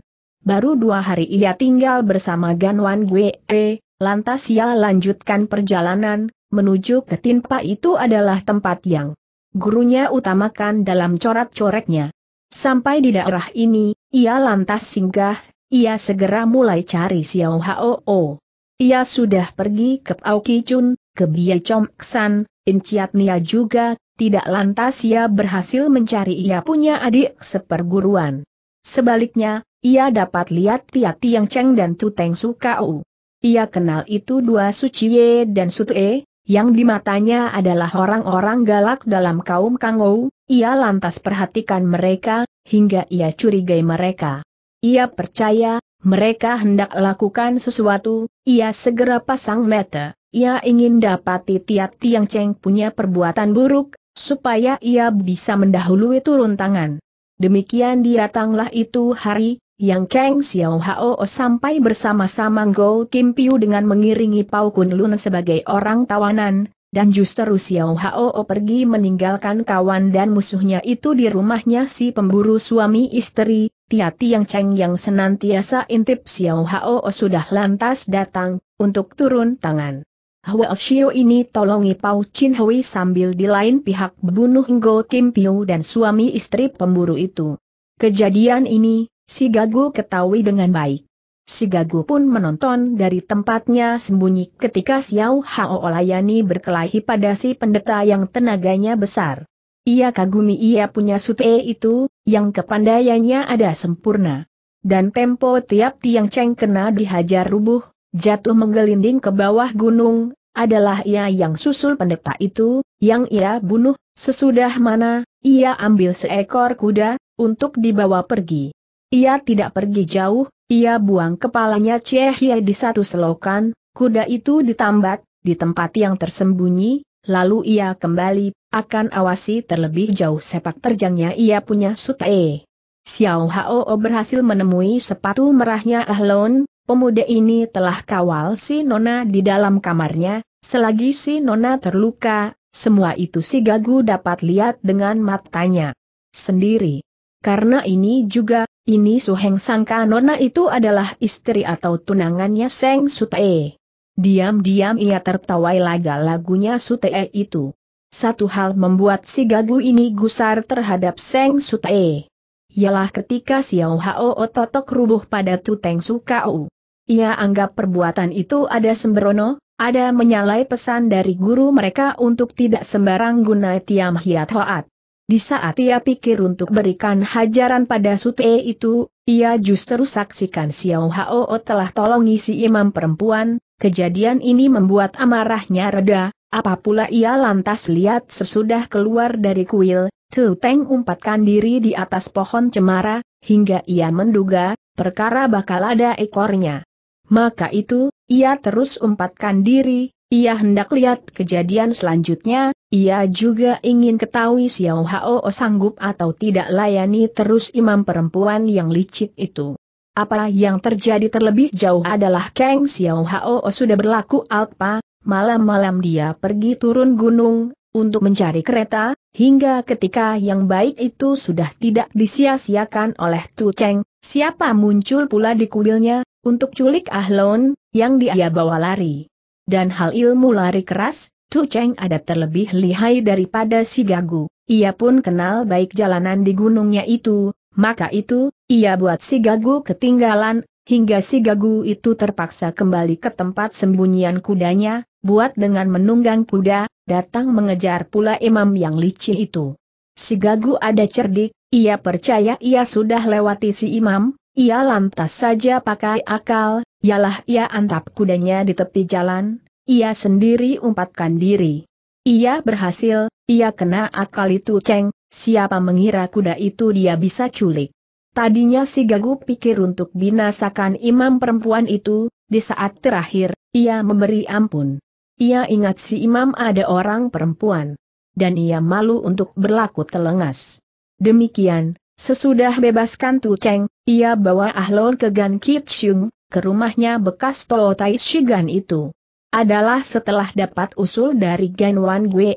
Baru dua hari ia tinggal bersama Ganwan Gue, eh, lantas ia lanjutkan perjalanan, menuju ke Tinpa itu adalah tempat yang gurunya utamakan dalam corat-coretnya. Sampai di daerah ini, ia lantas singgah, ia segera mulai cari Xiao Hao. Ia sudah pergi ke Pau Kicun, ke Bia Chomksan, Inciat Nia juga, tidak lantas ia berhasil mencari ia punya adik seperguruan. Sebaliknya, ia dapat lihat Tia Tiang Cheng dan Su Kau. Ia kenal itu dua Suciye dan Sutue, yang di matanya adalah orang-orang galak dalam kaum Kang Kangou, ia lantas perhatikan mereka, hingga ia curigai mereka. Ia percaya, mereka hendak lakukan sesuatu, ia segera pasang mata, ia ingin dapati Tiat Tiang Cheng punya perbuatan buruk, supaya ia bisa mendahului turun tangan. Demikian datanglah itu hari, yang Kang Xiao Hao sampai bersama-sama Go Kim Piu dengan mengiringi Pau Kun Lun sebagai orang tawanan, dan justru Xiao Hao pergi meninggalkan kawan dan musuhnya itu di rumahnya si pemburu suami istri, Tia yang Cheng yang senantiasa intip Xiao Hao sudah lantas datang, untuk turun tangan. Hua Xiao ini tolongi Pau Chin Hui sambil di lain pihak bunuh Ngo Kim Piu dan suami istri pemburu itu. Kejadian ini, si Gagu ketahui dengan baik. Si Gagu pun menonton dari tempatnya sembunyi ketika Xiao Hao layani berkelahi pada si pendeta yang tenaganya besar. Ia kagumi ia punya sute itu, yang kepandaiannya ada sempurna. Dan tempo tiap tiang ceng kena dihajar rubuh, jatuh menggelinding ke bawah gunung, adalah ia yang susul pendeta itu, yang ia bunuh, sesudah mana, ia ambil seekor kuda, untuk dibawa pergi. Ia tidak pergi jauh, ia buang kepalanya Ciehye di satu selokan, kuda itu ditambat, di tempat yang tersembunyi, lalu ia kembali akan awasi terlebih jauh sepak terjangnya ia punya Sutae. Xiao Hao berhasil menemui sepatu merahnya Ahlon, pemuda ini telah kawal si Nona di dalam kamarnya, selagi si Nona terluka, semua itu si Gagu dapat lihat dengan matanya sendiri. Karena ini juga, ini Suheng sangka Nona itu adalah istri atau tunangannya Seng Sutae. Diam-diam ia tertawai laga lagunya Sutae itu. Satu hal membuat si gagu ini gusar terhadap Seng Sutae. Ialah ketika Xiao Hao ototok rubuh pada Tuteng Sukau. Ia anggap perbuatan itu ada sembrono, ada menyalai pesan dari guru mereka untuk tidak sembarang guna Tiam Hiat Hoat. Di saat ia pikir untuk berikan hajaran pada Sutae itu, ia justru saksikan Xiao Hao telah tolongi si imam perempuan, kejadian ini membuat amarahnya reda, apa pula ia lantas lihat sesudah keluar dari kuil, Tu Teng umpatkan diri di atas pohon cemara, hingga ia menduga, perkara bakal ada ekornya. Maka itu, ia terus umpatkan diri, ia hendak lihat kejadian selanjutnya, ia juga ingin ketahui Xiao Hao sanggup atau tidak layani terus imam perempuan yang licik itu. Apa yang terjadi terlebih jauh adalah Kang Xiao Hao sudah berlaku alpa, malam-malam dia pergi turun gunung, untuk mencari kereta, hingga ketika yang baik itu sudah tidak disia-siakan oleh Tu Cheng, siapa muncul pula di kuilnya, untuk culik Ahlon, yang dia bawa lari. Dan hal ilmu lari keras, Tu Cheng ada terlebih lihai daripada si Gagu, ia pun kenal baik jalanan di gunungnya itu, maka itu, ia buat si Gagu ketinggalan, hingga si Gagu itu terpaksa kembali ke tempat sembunyian kudanya, buat dengan menunggang kuda, datang mengejar pula imam yang licin itu. Si Gagu ada cerdik, ia percaya ia sudah lewati si imam, ia lantas saja pakai akal, ialah ia antap kudanya di tepi jalan, ia sendiri umpatkan diri. Ia berhasil, ia kena akal itu ceng, siapa mengira kuda itu dia bisa culik. Tadinya si Gagu pikir untuk binasakan imam perempuan itu, di saat terakhir, ia memberi ampun. Ia ingat si imam ada orang perempuan. Dan ia malu untuk berlaku telengas. Demikian, sesudah bebaskan Tu Cheng, ia bawa Ahlon ke Gan Kitchung, ke rumahnya bekas Tao Tai Shigan itu. Adalah setelah dapat usul dari Gan Wan Gue,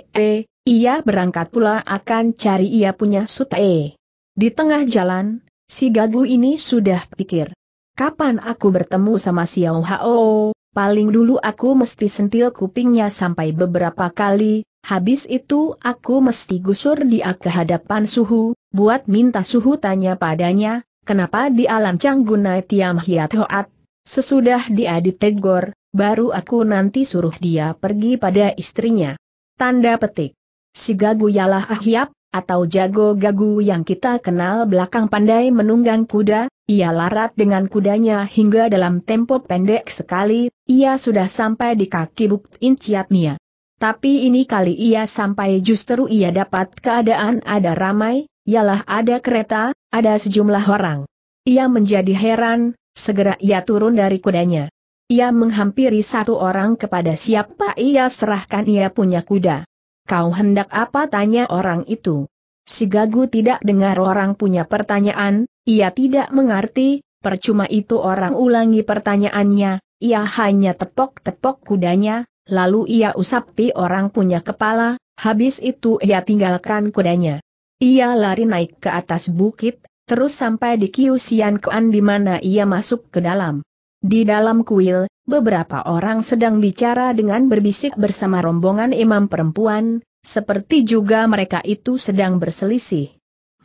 ia berangkat pula akan cari ia punya Sutae. Di tengah jalan, si gagu ini sudah pikir. Kapan aku bertemu sama Xiao Hao? paling dulu aku mesti sentil kupingnya sampai beberapa kali, habis itu aku mesti gusur dia ke hadapan suhu, buat minta suhu tanya padanya, kenapa di alam cangguna tiam hiat hoat, sesudah dia ditegor, baru aku nanti suruh dia pergi pada istrinya. Tanda petik. Si gagu ialah ahyap, atau jago gagu yang kita kenal belakang pandai menunggang kuda, ia larat dengan kudanya hingga dalam tempo pendek sekali, ia sudah sampai di kaki Bukit Inciatnia. Tapi ini kali ia sampai justru ia dapat keadaan ada ramai, ialah ada kereta, ada sejumlah orang. Ia menjadi heran, segera ia turun dari kudanya. Ia menghampiri satu orang kepada siapa ia serahkan ia punya kuda. Kau hendak apa tanya orang itu? Si Gagu tidak dengar orang punya pertanyaan, ia tidak mengerti, percuma itu orang ulangi pertanyaannya, ia hanya tepok-tepok kudanya, lalu ia usapi orang punya kepala, habis itu ia tinggalkan kudanya. Ia lari naik ke atas bukit, terus sampai di Kiusian Kuan di mana ia masuk ke dalam. Di dalam kuil, beberapa orang sedang bicara dengan berbisik bersama rombongan imam perempuan, seperti juga mereka itu sedang berselisih.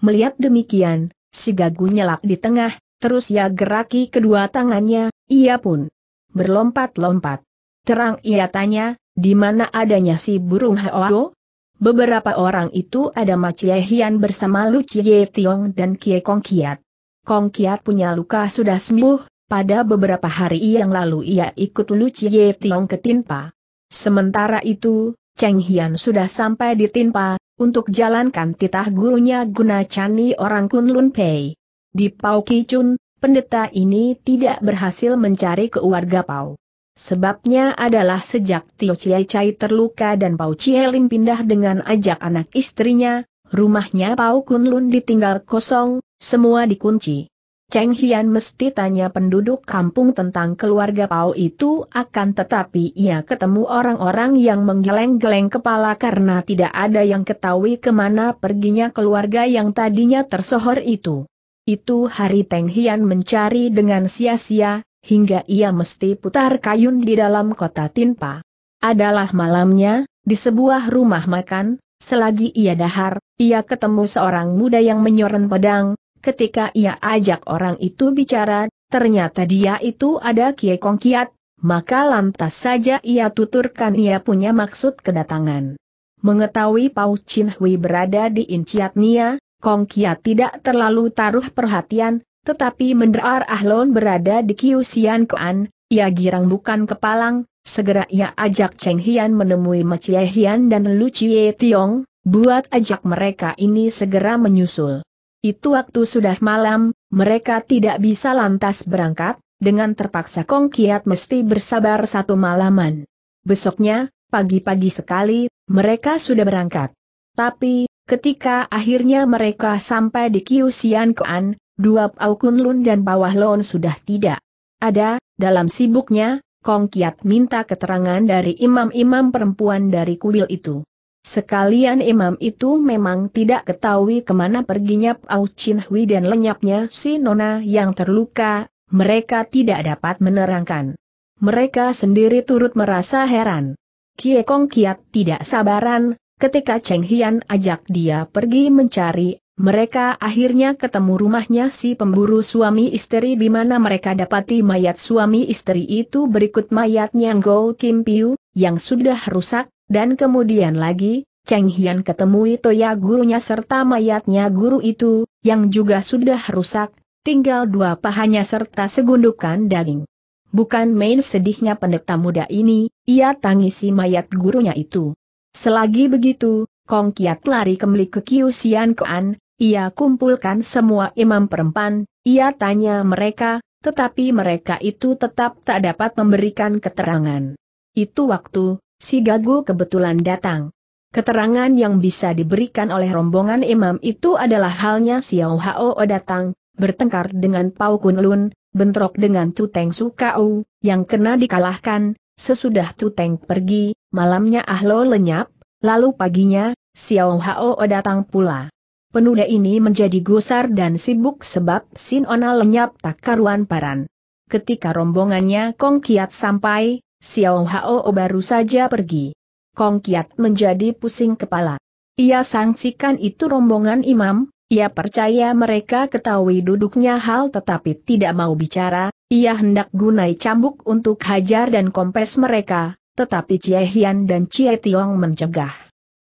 Melihat demikian, Si gagu nyelak di tengah, terus ia geraki kedua tangannya, ia pun berlompat-lompat. Terang ia tanya, di mana adanya si burung Heo? Beberapa orang itu ada Ma Hian bersama Lu Chie Tiong dan Kie Kong Kiat. Kong Kiat punya luka sudah sembuh, pada beberapa hari yang lalu ia ikut Lu Chie Tiong ke Tinpa. Sementara itu, Cheng Hian sudah sampai di Tinpa, untuk jalankan titah gurunya guna cani orang Kunlun Pei. Di Pau Kicun, pendeta ini tidak berhasil mencari keluarga Pau. Sebabnya adalah sejak Tio Chie Chai terluka dan Pau Chie Lin pindah dengan ajak anak istrinya, rumahnya Pau Kunlun ditinggal kosong, semua dikunci. Cheng Hian mesti tanya penduduk kampung tentang keluarga Pau itu akan tetapi ia ketemu orang-orang yang menggeleng-geleng kepala karena tidak ada yang ketahui kemana perginya keluarga yang tadinya tersohor itu. Itu hari Teng Hian mencari dengan sia-sia, hingga ia mesti putar kayun di dalam kota Tinpa. Adalah malamnya, di sebuah rumah makan, selagi ia dahar, ia ketemu seorang muda yang menyoren pedang, ketika ia ajak orang itu bicara, ternyata dia itu ada Kiai Kong Kiat, maka lantas saja ia tuturkan ia punya maksud kedatangan. Mengetahui Pau Chin Hui berada di Inciatnia, Kong Kiat tidak terlalu taruh perhatian, tetapi mendengar Ahlon berada di Sian Kuan, ia girang bukan kepalang, segera ia ajak Cheng Hian menemui Macie Hian dan Lu Chie Tiong, buat ajak mereka ini segera menyusul. Itu waktu sudah malam, mereka tidak bisa lantas berangkat, dengan terpaksa Kong Kiat mesti bersabar satu malaman. Besoknya, pagi-pagi sekali, mereka sudah berangkat. Tapi, ketika akhirnya mereka sampai di Sian Kuan, dua Pau Lun dan Bawah Lon sudah tidak ada, dalam sibuknya, Kong Kiat minta keterangan dari imam-imam perempuan dari kuil itu. Sekalian imam itu memang tidak ketahui kemana perginya Pau Chin Hui dan lenyapnya si Nona yang terluka, mereka tidak dapat menerangkan. Mereka sendiri turut merasa heran. Kie Kong Kiat tidak sabaran, ketika Cheng Hian ajak dia pergi mencari, mereka akhirnya ketemu rumahnya si pemburu suami istri di mana mereka dapati mayat suami istri itu berikut mayatnya Go Kim Piu, yang sudah rusak, dan kemudian lagi, Cheng Hian ketemui Toya gurunya serta mayatnya guru itu, yang juga sudah rusak, tinggal dua pahanya serta segundukan daging. Bukan main sedihnya pendeta muda ini, ia tangisi mayat gurunya itu. Selagi begitu, Kong Kiat lari kembali ke Sian Kuan, ia kumpulkan semua imam perempuan, ia tanya mereka, tetapi mereka itu tetap tak dapat memberikan keterangan. Itu waktu, si Gagu kebetulan datang. Keterangan yang bisa diberikan oleh rombongan imam itu adalah halnya Xiao Hao datang, bertengkar dengan Pau Kun Lun, bentrok dengan Su Sukau, yang kena dikalahkan, sesudah Tuteng pergi, malamnya Ah Ahlo lenyap, lalu paginya, Xiao Hao datang pula. Penuda ini menjadi gusar dan sibuk sebab Sin Ona lenyap tak karuan paran. Ketika rombongannya Kong Kiat sampai, Xiao Hao baru saja pergi. Kong Kiat menjadi pusing kepala. Ia sangsikan itu rombongan imam, ia percaya mereka ketahui duduknya hal tetapi tidak mau bicara, ia hendak gunai cambuk untuk hajar dan kompes mereka, tetapi Cie Hian dan Cie Tiong mencegah.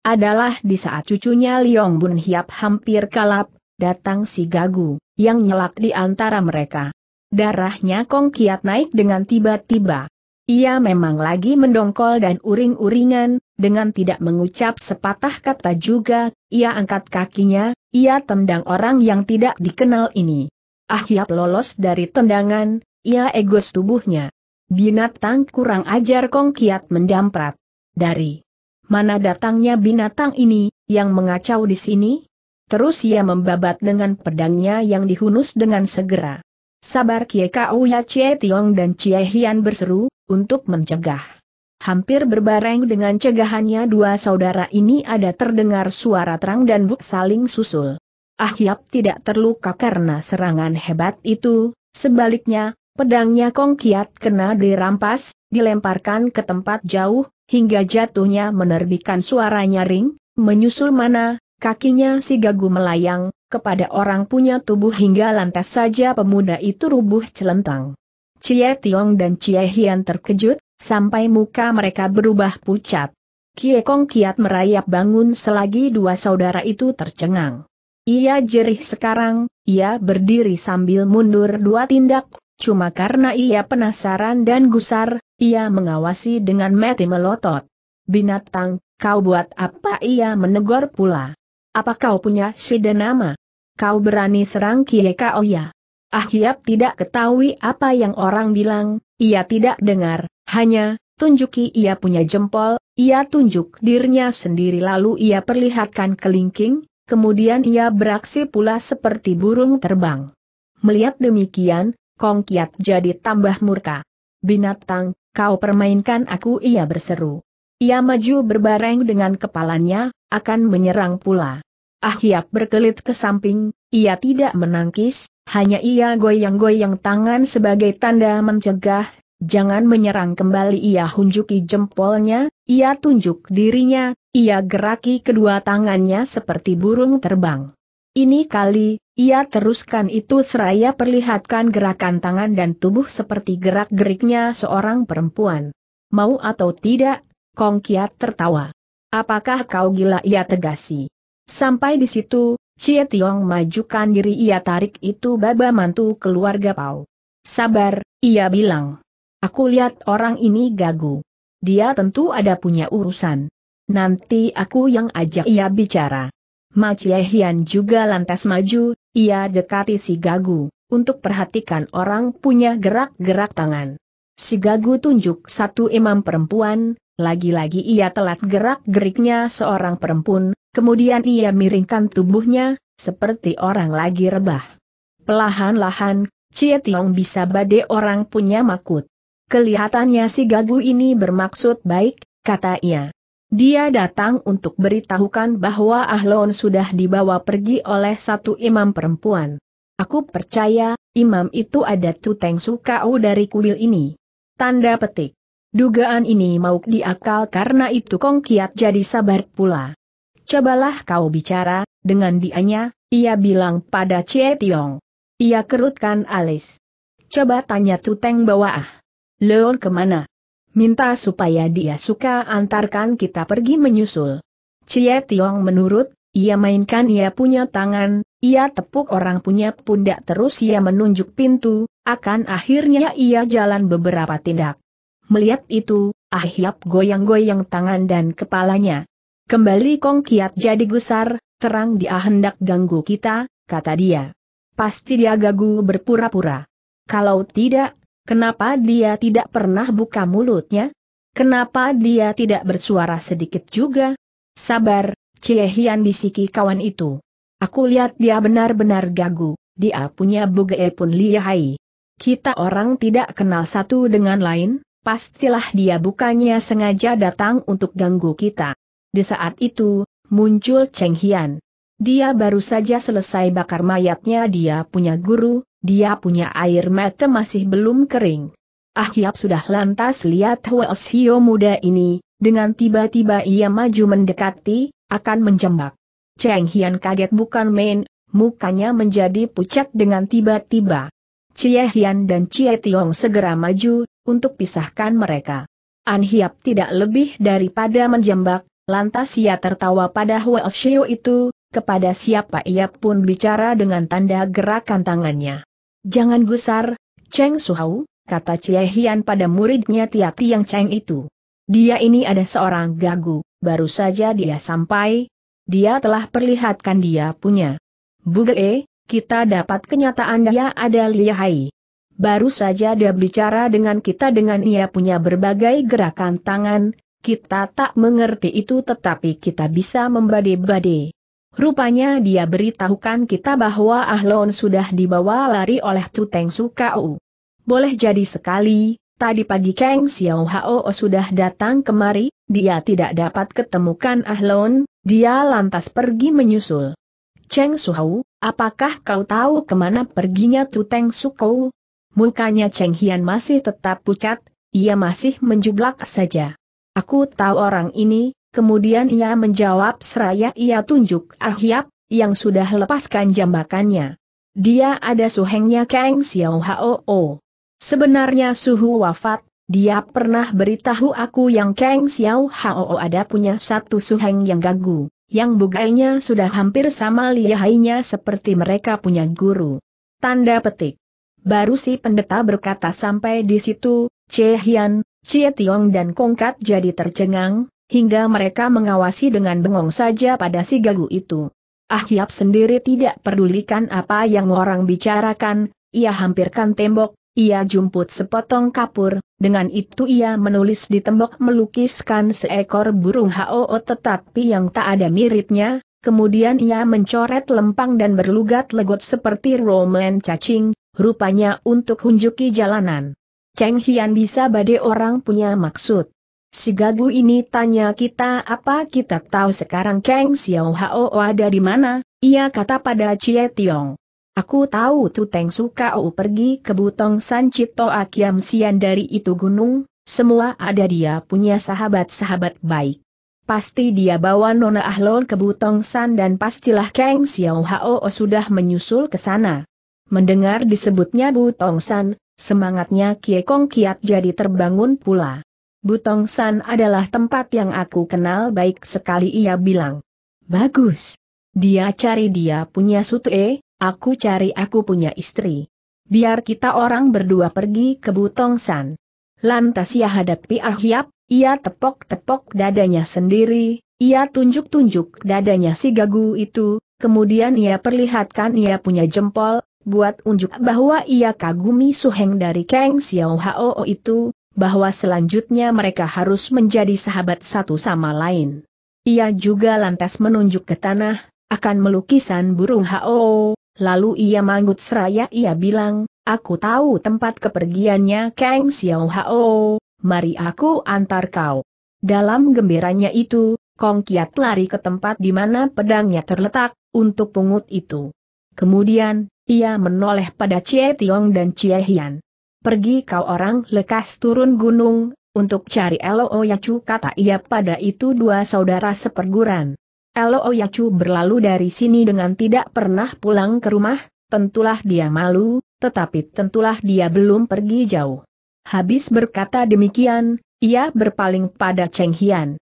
Adalah di saat cucunya Liong Bun Hiap hampir kalap, datang si Gagu, yang nyelak di antara mereka. Darahnya Kong Kiat naik dengan tiba-tiba. Ia memang lagi mendongkol dan uring-uringan, dengan tidak mengucap sepatah kata juga, ia angkat kakinya, ia tendang orang yang tidak dikenal ini. Ahyap lolos dari tendangan, ia egos tubuhnya. Binatang kurang ajar Kong Kiat mendamprat. Dari mana datangnya binatang ini, yang mengacau di sini? Terus ia membabat dengan pedangnya yang dihunus dengan segera. Sabar Kie Kau Ya Cie Tiong dan Cie Hian berseru, untuk mencegah. Hampir berbareng dengan cegahannya dua saudara ini ada terdengar suara terang dan buk saling susul. Ahyap tidak terluka karena serangan hebat itu, sebaliknya, pedangnya Kong Kiat kena dirampas, dilemparkan ke tempat jauh, hingga jatuhnya menerbitkan suara nyaring, menyusul mana, kakinya si gagu melayang, kepada orang punya tubuh hingga lantas saja pemuda itu rubuh celentang. Cie Tiong dan Cie Hian terkejut, sampai muka mereka berubah pucat. Kie Kong kiat merayap bangun selagi dua saudara itu tercengang. Ia jerih sekarang, ia berdiri sambil mundur dua tindak, cuma karena ia penasaran dan gusar, ia mengawasi dengan mati melotot. Binatang, kau buat apa ia menegur pula? Apa kau punya si denama? Kau berani serang Kie Kaoya? Oh Ahyap tidak ketahui apa yang orang bilang, ia tidak dengar, hanya, tunjuki ia punya jempol, ia tunjuk dirinya sendiri lalu ia perlihatkan kelingking, kemudian ia beraksi pula seperti burung terbang. Melihat demikian, Kong Kiat jadi tambah murka. Binatang, kau permainkan aku ia berseru. Ia maju berbareng dengan kepalanya, akan menyerang pula. Ahyap berkelit ke samping, ia tidak menangkis, hanya ia goyang-goyang tangan sebagai tanda mencegah, jangan menyerang kembali ia hunjuki jempolnya, ia tunjuk dirinya, ia geraki kedua tangannya seperti burung terbang. Ini kali, ia teruskan itu seraya perlihatkan gerakan tangan dan tubuh seperti gerak-geriknya seorang perempuan. Mau atau tidak, Kong Kiat tertawa. Apakah kau gila ia tegasi? Sampai di situ, Cie Tiong majukan diri ia tarik itu baba mantu keluarga Pau. Sabar, ia bilang. Aku lihat orang ini gagu. Dia tentu ada punya urusan. Nanti aku yang ajak ia bicara. Ma Cie Hian juga lantas maju, ia dekati si gagu, untuk perhatikan orang punya gerak-gerak tangan. Si gagu tunjuk satu imam perempuan, lagi-lagi ia telat gerak-geriknya seorang perempuan, kemudian ia miringkan tubuhnya, seperti orang lagi rebah. Pelahan-lahan, Cie Tiong bisa bade orang punya makut. Kelihatannya si gagu ini bermaksud baik, kata ia. Dia datang untuk beritahukan bahwa Ahlon sudah dibawa pergi oleh satu imam perempuan. Aku percaya, imam itu ada tuteng sukau dari kuil ini. Tanda petik. Dugaan ini mau diakal karena itu Kong Kiat jadi sabar pula. Cobalah kau bicara, dengan dianya, ia bilang pada Cie Tiong. Ia kerutkan alis. Coba tanya Tuteng Bawaah. Leon kemana? Minta supaya dia suka antarkan kita pergi menyusul. Cie Tiong menurut, ia mainkan ia punya tangan, ia tepuk orang punya pundak terus ia menunjuk pintu, akan akhirnya ia jalan beberapa tindak. Melihat itu, Ah goyang-goyang tangan dan kepalanya. Kembali Kong Kiat jadi gusar, terang dia hendak ganggu kita, kata dia. Pasti dia gagu berpura-pura. Kalau tidak, kenapa dia tidak pernah buka mulutnya? Kenapa dia tidak bersuara sedikit juga? Sabar, Cie Hian bisiki kawan itu. Aku lihat dia benar-benar gagu, dia punya buge pun lihai. Kita orang tidak kenal satu dengan lain, pastilah dia bukannya sengaja datang untuk ganggu kita. Di saat itu, muncul Cheng Hian. Dia baru saja selesai bakar mayatnya dia punya guru, dia punya air mata masih belum kering. Ah Hiap sudah lantas lihat Huos Hio muda ini, dengan tiba-tiba ia maju mendekati, akan menjembak. Cheng Hian kaget bukan main, mukanya menjadi pucat dengan tiba-tiba. Cie Hian dan Cie Tiong segera maju, untuk pisahkan mereka. An Hiap tidak lebih daripada menjambak, lantas ia tertawa pada Hua Shio itu, kepada siapa ia pun bicara dengan tanda gerakan tangannya. Jangan gusar, Cheng Suhau, kata Cie Hian pada muridnya Tia Tiang Cheng itu. Dia ini ada seorang gagu, baru saja dia sampai, dia telah perlihatkan dia punya. Buge, kita dapat kenyataan dia ada lihai. Baru saja dia bicara dengan kita dengan ia punya berbagai gerakan tangan, kita tak mengerti itu tetapi kita bisa membade-bade. Rupanya dia beritahukan kita bahwa Ahlon sudah dibawa lari oleh Tuteng Sukau. Boleh jadi sekali, Tadi pagi Kang Xiao Hao sudah datang kemari, dia tidak dapat ketemukan Ahlon, dia lantas pergi menyusul. Cheng Suhao, Apakah kau tahu kemana perginya Tuteng Sukou? Mukanya Cheng Hian masih tetap pucat, ia masih menjublak saja. Aku tahu orang ini, kemudian ia menjawab seraya ia tunjuk Ah Yap, yang sudah lepaskan jambakannya. Dia ada suhengnya Kang Xiao Hao. Sebenarnya suhu wafat, dia pernah beritahu aku yang Kang Xiao Hao ada punya satu suheng yang gagu yang bugainya sudah hampir sama lihainya seperti mereka punya guru. Tanda petik. Baru si pendeta berkata sampai di situ, Che Hian, Che Tiong dan Kongkat jadi tercengang, hingga mereka mengawasi dengan bengong saja pada si gagu itu. Ah Yap sendiri tidak pedulikan apa yang orang bicarakan, ia hampirkan tembok, ia jumput sepotong kapur, dengan itu ia menulis di tembok melukiskan seekor burung HOO tetapi yang tak ada miripnya, kemudian ia mencoret lempang dan berlugat legot seperti Roman cacing, rupanya untuk hunjuki jalanan. Cheng Hian bisa badai orang punya maksud. Si gagu ini tanya kita apa kita tahu sekarang Kang Xiao Hao ada di mana, ia kata pada Cie Tiong. Aku tahu Tu Teng Sukau pergi ke Butong San Cipto Akiam Sian dari itu gunung, semua ada dia punya sahabat-sahabat baik. Pasti dia bawa Nona Ahlon ke Butong San dan pastilah Kang Xiao Hao sudah menyusul ke sana. Mendengar disebutnya Butong San, semangatnya Kie Kong Kiat jadi terbangun pula. Butong San adalah tempat yang aku kenal baik sekali ia bilang. Bagus. Dia cari dia punya eh, Aku cari aku punya istri. Biar kita orang berdua pergi ke Butongsan. Lantas ia hadapi Ah Yap, ia tepok-tepok dadanya sendiri, ia tunjuk-tunjuk dadanya si gagu itu, kemudian ia perlihatkan ia punya jempol, buat unjuk bahwa ia kagumi suheng dari Kang Xiao Hao itu, bahwa selanjutnya mereka harus menjadi sahabat satu sama lain. Ia juga lantas menunjuk ke tanah, akan melukisan burung Hao, Lalu ia manggut seraya ia bilang, aku tahu tempat kepergiannya Kang Xiao Hao, mari aku antar kau. Dalam gembiranya itu, Kong Kiat lari ke tempat di mana pedangnya terletak, untuk pungut itu. Kemudian, ia menoleh pada Cie Tiong dan Cie Hian. Pergi kau orang lekas turun gunung, untuk cari Elo Yacu kata ia pada itu dua saudara seperguran. Elo Oyacu oh berlalu dari sini dengan tidak pernah pulang ke rumah, tentulah dia malu, tetapi tentulah dia belum pergi jauh. Habis berkata demikian, ia berpaling pada Cheng Hian.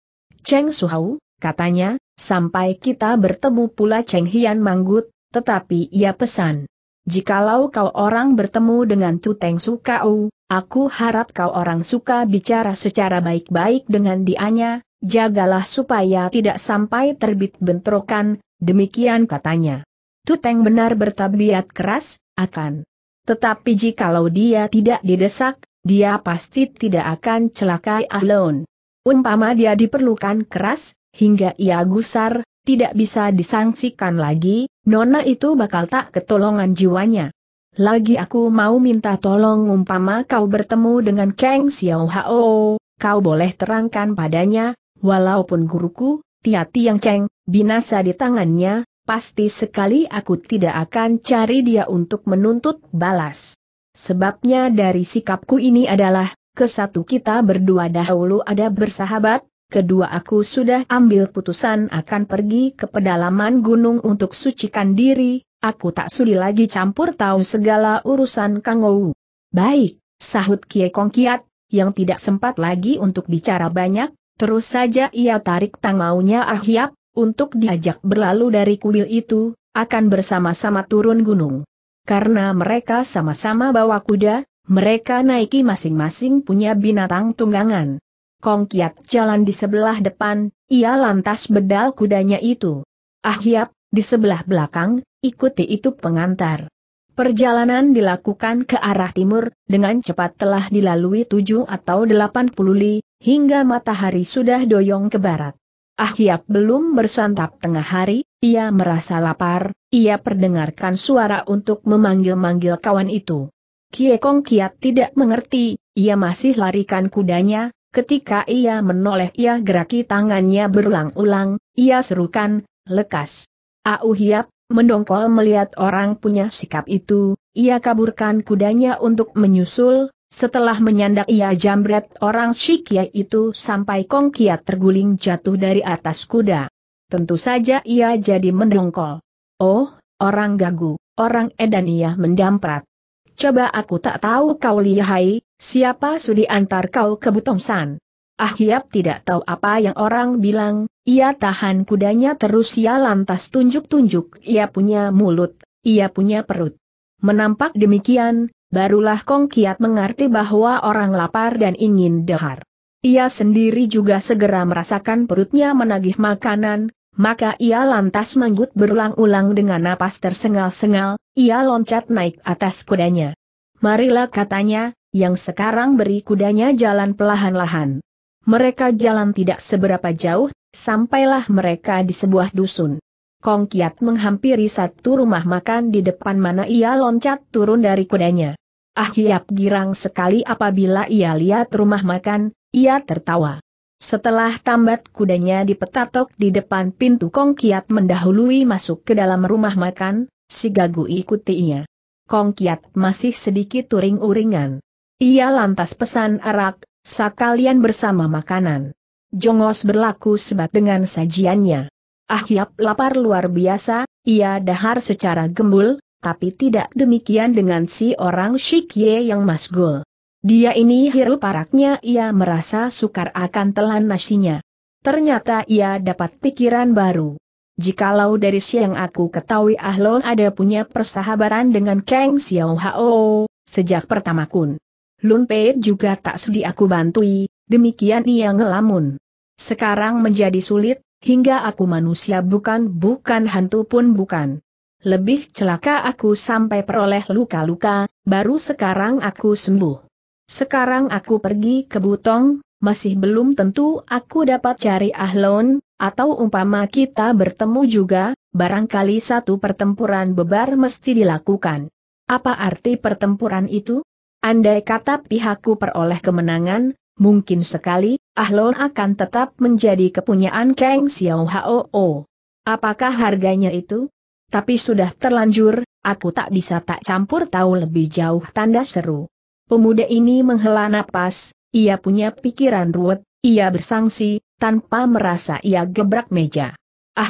Cheng Suhau, katanya, sampai kita bertemu pula Cheng Hian manggut, tetapi ia pesan. Jikalau kau orang bertemu dengan Teng Cuteng Sukau, aku harap kau orang suka bicara secara baik-baik dengan dianya, jagalah supaya tidak sampai terbit bentrokan, demikian katanya. Tuteng benar bertabiat keras, akan. Tetapi jikalau dia tidak didesak, dia pasti tidak akan celakai Ahlon. Umpama dia diperlukan keras, hingga ia gusar, tidak bisa disangsikan lagi, nona itu bakal tak ketolongan jiwanya. Lagi aku mau minta tolong umpama kau bertemu dengan Kang Xiao Hao, kau boleh terangkan padanya, Walaupun guruku, Tia yang Cheng, binasa di tangannya, pasti sekali aku tidak akan cari dia untuk menuntut balas. Sebabnya dari sikapku ini adalah, kesatu kita berdua dahulu ada bersahabat, kedua aku sudah ambil putusan akan pergi ke pedalaman gunung untuk sucikan diri, aku tak sudi lagi campur tahu segala urusan Kang Ou. Baik, sahut Kie Kong Kiat, yang tidak sempat lagi untuk bicara banyak, Terus saja ia tarik tangaunya Ahyap, untuk diajak berlalu dari kuil itu, akan bersama-sama turun gunung. Karena mereka sama-sama bawa kuda, mereka naiki masing-masing punya binatang tunggangan. Kong Kiat jalan di sebelah depan, ia lantas bedal kudanya itu. Ahyap, di sebelah belakang, ikuti itu pengantar. Perjalanan dilakukan ke arah timur, dengan cepat telah dilalui tujuh atau delapan puluh li, hingga matahari sudah doyong ke barat. Ahyap belum bersantap tengah hari, ia merasa lapar, ia perdengarkan suara untuk memanggil-manggil kawan itu. Kong Kiat tidak mengerti, ia masih larikan kudanya, ketika ia menoleh ia geraki tangannya berulang-ulang, ia serukan, lekas. Au Hiap, mendongkol melihat orang punya sikap itu, ia kaburkan kudanya untuk menyusul, setelah menyandak ia jambret orang Shikia itu sampai Kong Kiat terguling jatuh dari atas kuda. Tentu saja ia jadi mendongkol. Oh, orang gagu, orang Edania ia mendamprat. Coba aku tak tahu kau lihai, siapa sudi antar kau ke Butongsan. Ah Hiap tidak tahu apa yang orang bilang, ia tahan kudanya terus ia lantas tunjuk-tunjuk ia punya mulut, ia punya perut. Menampak demikian, Barulah Kong Kiat mengerti bahwa orang lapar dan ingin dahar. Ia sendiri juga segera merasakan perutnya menagih makanan, maka ia lantas menggut berulang-ulang dengan napas tersengal-sengal, ia loncat naik atas kudanya. Marilah katanya, yang sekarang beri kudanya jalan pelahan-lahan. Mereka jalan tidak seberapa jauh, sampailah mereka di sebuah dusun. Kong Kiat menghampiri satu rumah makan di depan mana ia loncat turun dari kudanya. Ah hiap girang sekali apabila ia lihat rumah makan, ia tertawa. Setelah tambat kudanya dipetatok di depan pintu Kong Kiat mendahului masuk ke dalam rumah makan, si Gagu Kong Kiat masih sedikit turing-uringan. Ia lantas pesan arak, sakalian bersama makanan. Jongos berlaku sebat dengan sajiannya. Ahyap lapar luar biasa, ia dahar secara gembul, tapi tidak demikian dengan si orang Shikye yang masgul. Dia ini hirup paraknya ia merasa sukar akan telan nasinya. Ternyata ia dapat pikiran baru. Jikalau dari siang aku ketahui Ahlon ada punya persahabatan dengan Kang Xiao Hao, sejak pertama kun. Lun Pei juga tak sudi aku bantui, demikian ia ngelamun. Sekarang menjadi sulit, hingga aku manusia bukan bukan hantu pun bukan. Lebih celaka aku sampai peroleh luka-luka, baru sekarang aku sembuh. Sekarang aku pergi ke Butong, masih belum tentu aku dapat cari Ahlon, atau umpama kita bertemu juga, barangkali satu pertempuran bebar mesti dilakukan. Apa arti pertempuran itu? Andai kata pihakku peroleh kemenangan, mungkin sekali, Ahlon akan tetap menjadi kepunyaan Kang Xiao Hao. Apakah harganya itu? Tapi sudah terlanjur, aku tak bisa tak campur tahu lebih jauh tanda seru. Pemuda ini menghela napas, ia punya pikiran ruwet, ia bersangsi, tanpa merasa ia gebrak meja.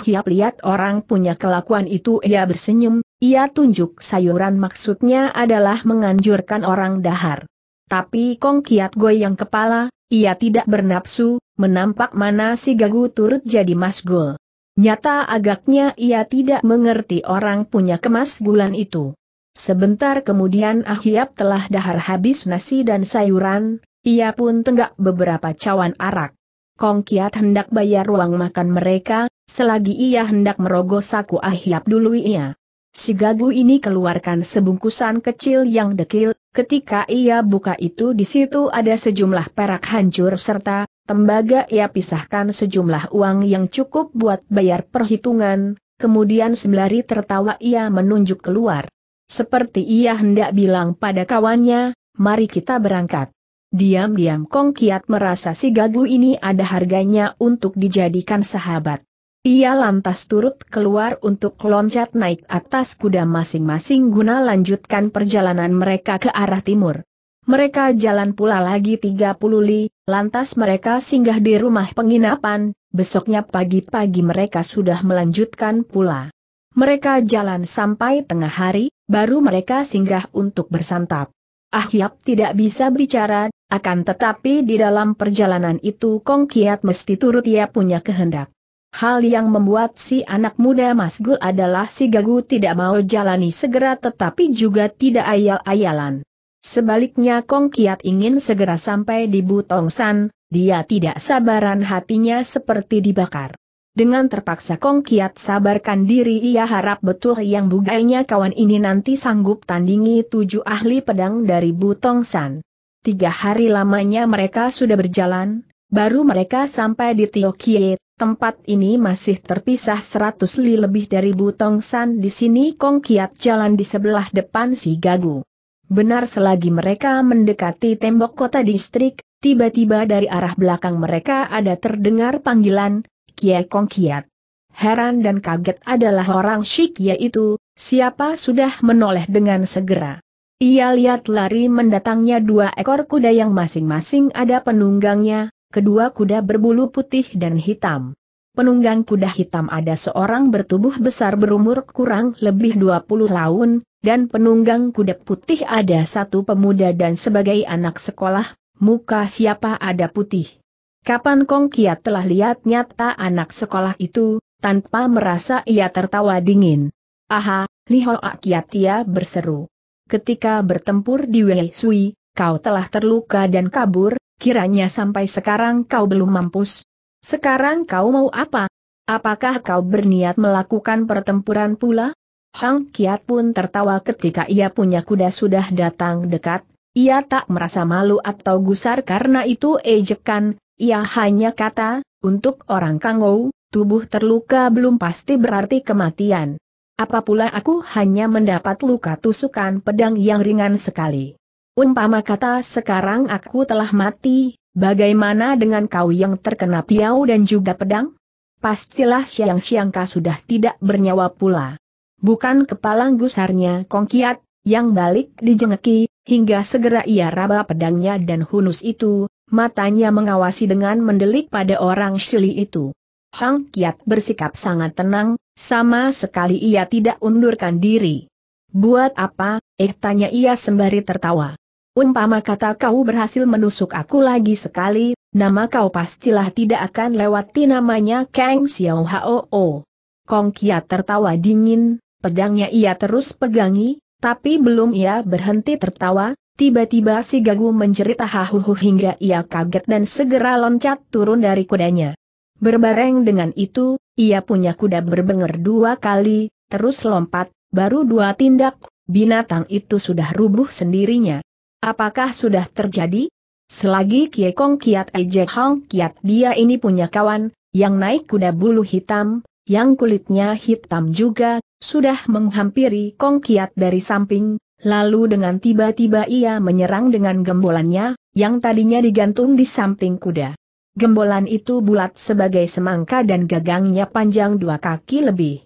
ya lihat orang punya kelakuan itu ia bersenyum, ia tunjuk sayuran maksudnya adalah menganjurkan orang dahar. Tapi Kong Kiat goyang kepala, ia tidak bernapsu, menampak mana si gagu turut jadi masgul. Nyata agaknya ia tidak mengerti orang punya kemas gulan itu. Sebentar kemudian Ahiap telah dahar habis nasi dan sayuran, ia pun tenggak beberapa cawan arak. Kong Kiat hendak bayar uang makan mereka, selagi ia hendak merogoh saku Ahiap dulu ia. Si gagu ini keluarkan sebungkusan kecil yang dekil, ketika ia buka itu di situ ada sejumlah perak hancur serta, tembaga ia pisahkan sejumlah uang yang cukup buat bayar perhitungan, kemudian sembari tertawa ia menunjuk keluar. Seperti ia hendak bilang pada kawannya, mari kita berangkat. Diam-diam Kong Kiat merasa si gagu ini ada harganya untuk dijadikan sahabat. Ia lantas turut keluar untuk loncat naik atas kuda masing-masing guna lanjutkan perjalanan mereka ke arah timur. Mereka jalan pula lagi 30 li, lantas mereka singgah di rumah penginapan, besoknya pagi-pagi mereka sudah melanjutkan pula. Mereka jalan sampai tengah hari, baru mereka singgah untuk bersantap. Ahyap tidak bisa bicara, akan tetapi di dalam perjalanan itu Kong Kiat mesti turut ia punya kehendak. Hal yang membuat si anak muda masgul adalah si Gagu tidak mau jalani segera tetapi juga tidak ayal-ayalan. Sebaliknya Kong Kiat ingin segera sampai di Butong San, dia tidak sabaran hatinya seperti dibakar. Dengan terpaksa Kong Kiat sabarkan diri ia harap betul yang bugainya kawan ini nanti sanggup tandingi tujuh ahli pedang dari Butong San. Tiga hari lamanya mereka sudah berjalan, baru mereka sampai di Tiokie, Tempat ini masih terpisah 100 li lebih dari Butong San di sini Kong Kiat jalan di sebelah depan si Gagu. Benar selagi mereka mendekati tembok kota distrik, tiba-tiba dari arah belakang mereka ada terdengar panggilan, Kie Kong Kiat. Heran dan kaget adalah orang Shikia itu, siapa sudah menoleh dengan segera. Ia lihat lari mendatangnya dua ekor kuda yang masing-masing ada penunggangnya, kedua kuda berbulu putih dan hitam. Penunggang kuda hitam ada seorang bertubuh besar berumur kurang lebih 20 tahun, dan penunggang kuda putih ada satu pemuda dan sebagai anak sekolah, muka siapa ada putih. Kapan Kong Kiat telah lihat nyata anak sekolah itu, tanpa merasa ia tertawa dingin. Aha, Liho Kiat ia berseru. Ketika bertempur di Wei Sui, kau telah terluka dan kabur, kiranya sampai sekarang kau belum mampus. Sekarang kau mau apa? Apakah kau berniat melakukan pertempuran pula? Hang Kiat pun tertawa ketika ia punya kuda sudah datang dekat, ia tak merasa malu atau gusar karena itu ejekan, ia hanya kata, untuk orang kangou, tubuh terluka belum pasti berarti kematian. Apa pula aku hanya mendapat luka tusukan pedang yang ringan sekali. Umpama kata sekarang aku telah mati, bagaimana dengan kau yang terkena piau dan juga pedang? Pastilah siang-siang sudah tidak bernyawa pula. Bukan kepala gusarnya Kong Kiat, yang balik dijengeki, hingga segera ia raba pedangnya dan hunus itu, matanya mengawasi dengan mendelik pada orang Shili itu. Hang Kiat bersikap sangat tenang, sama sekali ia tidak undurkan diri. Buat apa, eh tanya ia sembari tertawa. Umpama kata kau berhasil menusuk aku lagi sekali, nama kau pastilah tidak akan lewati namanya Kang Xiao Hao. Kong Kiat tertawa dingin, Pedangnya ia terus pegangi, tapi belum ia berhenti tertawa, tiba-tiba si Gagu menjerit ahahuhu hingga ia kaget dan segera loncat turun dari kudanya. Berbareng dengan itu, ia punya kuda berbenger dua kali, terus lompat, baru dua tindak, binatang itu sudah rubuh sendirinya. Apakah sudah terjadi? Selagi Kiekong Kiat Ejek Hong Kiat dia ini punya kawan, yang naik kuda bulu hitam, yang kulitnya hitam juga, sudah menghampiri Kong Kiat dari samping, lalu dengan tiba-tiba ia menyerang dengan gembolannya, yang tadinya digantung di samping kuda. Gembolan itu bulat sebagai semangka dan gagangnya panjang dua kaki lebih.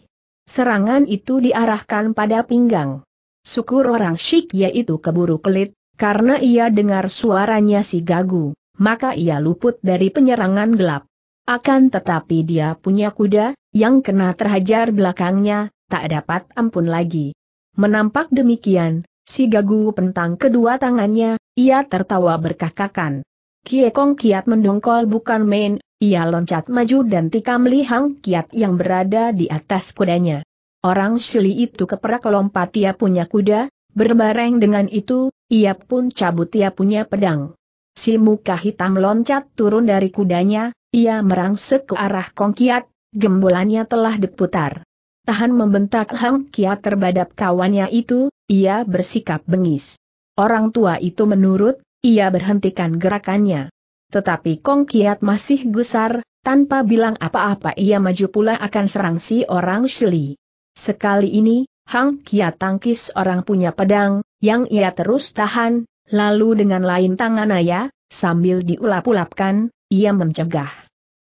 Serangan itu diarahkan pada pinggang. Syukur orang syik yaitu keburu kelit, karena ia dengar suaranya si gagu, maka ia luput dari penyerangan gelap. Akan tetapi dia punya kuda, yang kena terhajar belakangnya, tak dapat ampun lagi. Menampak demikian, si Gagu pentang kedua tangannya, ia tertawa berkakakan. Kong kiat mendongkol bukan main, ia loncat maju dan tikam lihang kiat yang berada di atas kudanya. Orang Shili itu keperak lompat ia punya kuda, berbareng dengan itu, ia pun cabut ia punya pedang. Si muka hitam loncat turun dari kudanya, ia merangsek ke arah Kong Kiat, gembolannya telah diputar. Tahan membentak Hang Kia terhadap kawannya itu, ia bersikap bengis. Orang tua itu menurut, ia berhentikan gerakannya. Tetapi Kong Kiat masih gusar, tanpa bilang apa-apa ia maju pula akan serang si orang Shili. Sekali ini, Hang Kiat tangkis orang punya pedang, yang ia terus tahan, lalu dengan lain tangan ayah, sambil diulap-ulapkan, ia mencegah.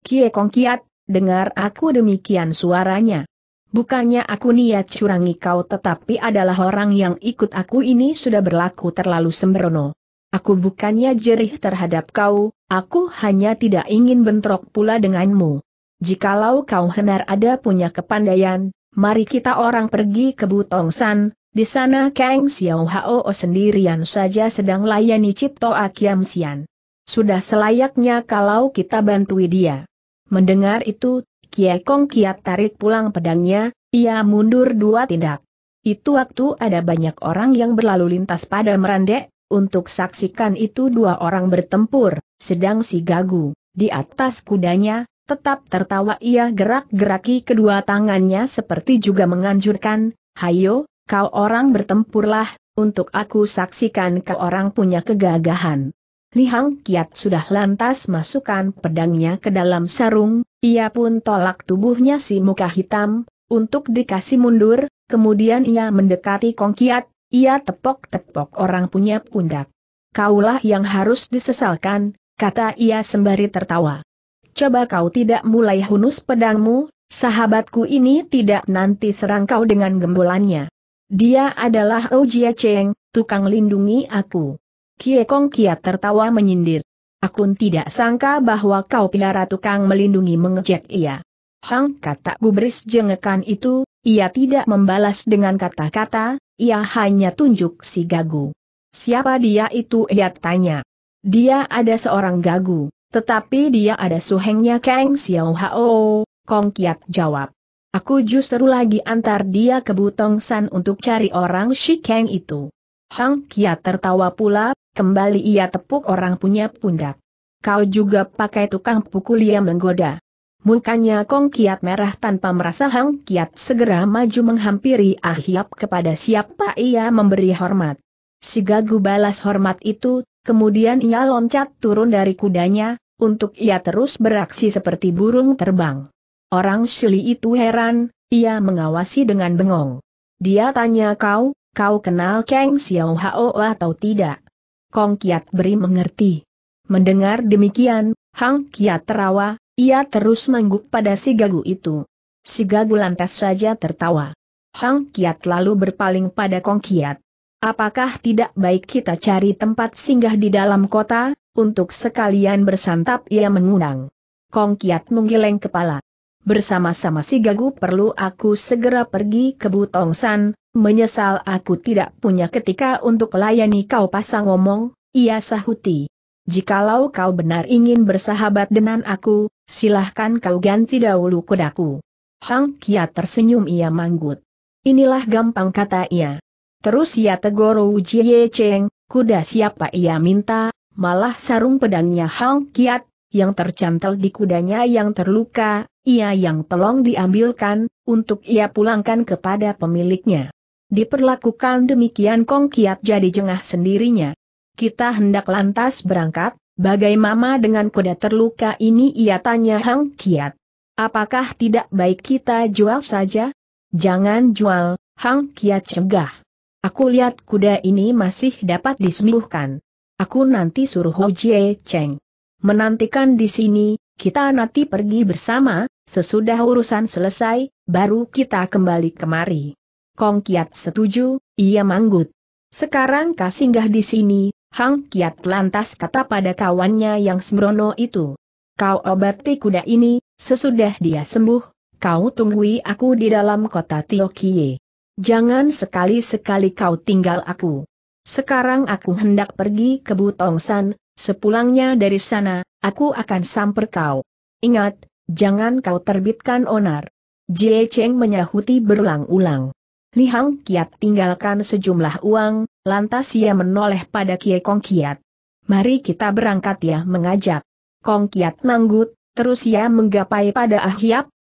Kie Kong Kiat, dengar aku demikian suaranya. Bukannya aku niat curangi kau tetapi adalah orang yang ikut aku ini sudah berlaku terlalu sembrono. Aku bukannya jerih terhadap kau, aku hanya tidak ingin bentrok pula denganmu. Jikalau kau benar ada punya kepandaian, mari kita orang pergi ke Butongsan, di sana Kang Xiao Hao sendirian saja sedang layani Cipto Akiam Sian. Sudah selayaknya kalau kita bantui dia. Mendengar itu, Kong kiat tarik pulang pedangnya, ia mundur dua tindak. Itu waktu ada banyak orang yang berlalu lintas pada merandek, untuk saksikan itu dua orang bertempur, sedang si Gagu, di atas kudanya, tetap tertawa ia gerak-geraki kedua tangannya seperti juga menganjurkan, Hayo, kau orang bertempurlah, untuk aku saksikan kau orang punya kegagahan. Lihang Kiat sudah lantas masukkan pedangnya ke dalam sarung, ia pun tolak tubuhnya si muka hitam, untuk dikasih mundur, kemudian ia mendekati Kong Kiat, ia tepok-tepok orang punya pundak. Kaulah yang harus disesalkan, kata ia sembari tertawa. Coba kau tidak mulai hunus pedangmu, sahabatku ini tidak nanti serang kau dengan gembolannya. Dia adalah Ojia Cheng, tukang lindungi aku. Kie Kong Kiat tertawa menyindir. Aku tidak sangka bahwa kau pihara tukang melindungi mengejek ia. Hang kata gubris jengekan itu, ia tidak membalas dengan kata-kata, ia hanya tunjuk si gagu. Siapa dia itu ia tanya. Dia ada seorang gagu, tetapi dia ada suhengnya Kang Xiao Hao, Kong Kiat jawab. Aku justru lagi antar dia ke Butong San untuk cari orang si Kang itu. Hang Kiat tertawa pula, Kembali ia tepuk orang punya pundak. Kau juga pakai tukang pukul ia menggoda. Mukanya Kong Kiat merah tanpa merasa Hang Kiat segera maju menghampiri Ah kepada siapa ia memberi hormat. Si Gagu balas hormat itu, kemudian ia loncat turun dari kudanya, untuk ia terus beraksi seperti burung terbang. Orang Shili itu heran, ia mengawasi dengan bengong. Dia tanya kau, kau kenal Kang Xiao Hao atau tidak? Kong Kiat beri mengerti. Mendengar demikian, Hang Kiat terawa, ia terus mangguk pada si gagu itu. Si gagu lantas saja tertawa. Hang Kiat lalu berpaling pada Kong Kiat. Apakah tidak baik kita cari tempat singgah di dalam kota, untuk sekalian bersantap ia mengundang. Kong Kiat menggeleng kepala. Bersama-sama si Gagu perlu aku segera pergi ke Butongsan, menyesal aku tidak punya ketika untuk layani kau pasang ngomong, ia sahuti. Jikalau kau benar ingin bersahabat dengan aku, silahkan kau ganti dahulu kudaku. Hang Kia tersenyum ia manggut. Inilah gampang kata ia. Terus ia tegur Wu Jie Cheng, kuda siapa ia minta, malah sarung pedangnya Hang Kiat, yang tercantel di kudanya yang terluka, ia yang tolong diambilkan, untuk ia pulangkan kepada pemiliknya. Diperlakukan demikian Kong Kiat jadi jengah sendirinya. Kita hendak lantas berangkat, bagai mama dengan kuda terluka ini ia tanya Hang Kiat. Apakah tidak baik kita jual saja? Jangan jual, Hang Kiat cegah. Aku lihat kuda ini masih dapat disembuhkan. Aku nanti suruh Ho Jie Cheng. Menantikan di sini, kita nanti pergi bersama, sesudah urusan selesai, baru kita kembali kemari. Kong Kiat setuju, ia manggut. Sekarang kau singgah di sini, Hang Kiat lantas kata pada kawannya yang sembrono itu. Kau obati kuda ini, sesudah dia sembuh, kau tunggui aku di dalam kota Tiokie. Jangan sekali-sekali kau tinggal aku. Sekarang aku hendak pergi ke Butongsan, sepulangnya dari sana, aku akan samper kau. Ingat, jangan kau terbitkan onar. Jie Cheng menyahuti berulang-ulang. Li Hang Kiat tinggalkan sejumlah uang, lantas ia menoleh pada Kie Kong Kiat. Mari kita berangkat ya mengajak. Kong Kiat manggut, terus ia menggapai pada Ah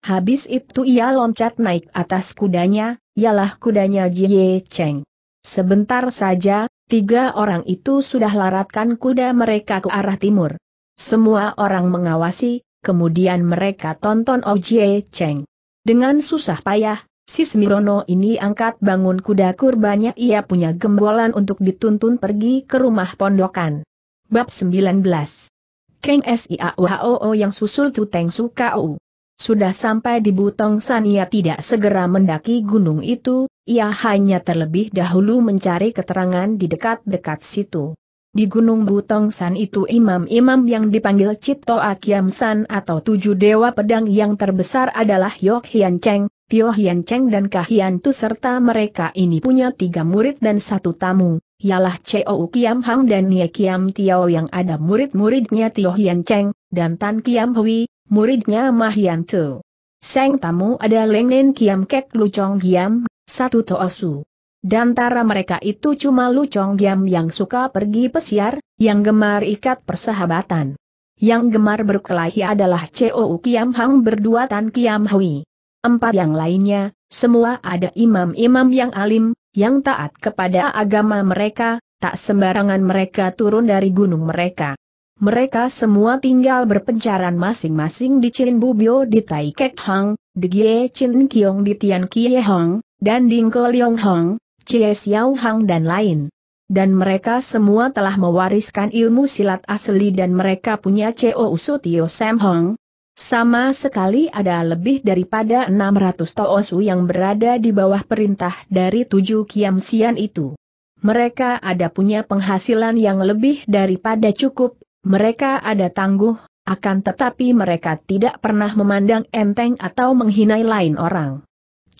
habis itu ia loncat naik atas kudanya, ialah kudanya Jie Cheng. Sebentar saja, Tiga orang itu sudah laratkan kuda mereka ke arah timur. Semua orang mengawasi, kemudian mereka tonton Ojie oh Cheng. Dengan susah payah, Sis Mirono ini angkat bangun kuda kurbannya ia punya gembolan untuk dituntun pergi ke rumah pondokan. Bab 19 Keng Siauhoo yang susul Tuteng Sukau. Sudah sampai di Butong San ia tidak segera mendaki gunung itu, ia hanya terlebih dahulu mencari keterangan di dekat-dekat situ. Di Gunung Butong San itu imam-imam yang dipanggil Cipto Akiam San atau tujuh dewa pedang yang terbesar adalah Yok Hian Cheng, Tio Hian Cheng dan Kahian Tu serta mereka ini punya tiga murid dan satu tamu, ialah Cheo Kiam Hang dan Nie Kiam Tiao yang ada murid-muridnya Tio Hian Cheng, dan Tan Kiam Hui, muridnya Mahian Tu. Seng tamu ada Nen Kiam Kek Lu Chong Giam, satu Toasu. tara mereka itu cuma Lu diam yang suka pergi pesiar, yang gemar ikat persahabatan. Yang gemar berkelahi adalah COU Kiam Hang berdua Tan Kiam Hui. Empat yang lainnya, semua ada imam-imam yang alim, yang taat kepada agama mereka, tak sembarangan mereka turun dari gunung mereka. Mereka semua tinggal berpencaran masing-masing di Chin Bubio di Tai Kek Hang, di Gie Chin Kiong di Tian Kie Hong, dan di Ngo Leong Hong, Chie Xiao Hang dan lain. Dan mereka semua telah mewariskan ilmu silat asli dan mereka punya CO Tio Sam Hong. Sama sekali ada lebih daripada 600 Toosu yang berada di bawah perintah dari tujuh Kiam Sian itu mereka ada punya penghasilan yang lebih daripada cukup mereka ada tangguh, akan tetapi mereka tidak pernah memandang enteng atau menghinai lain orang.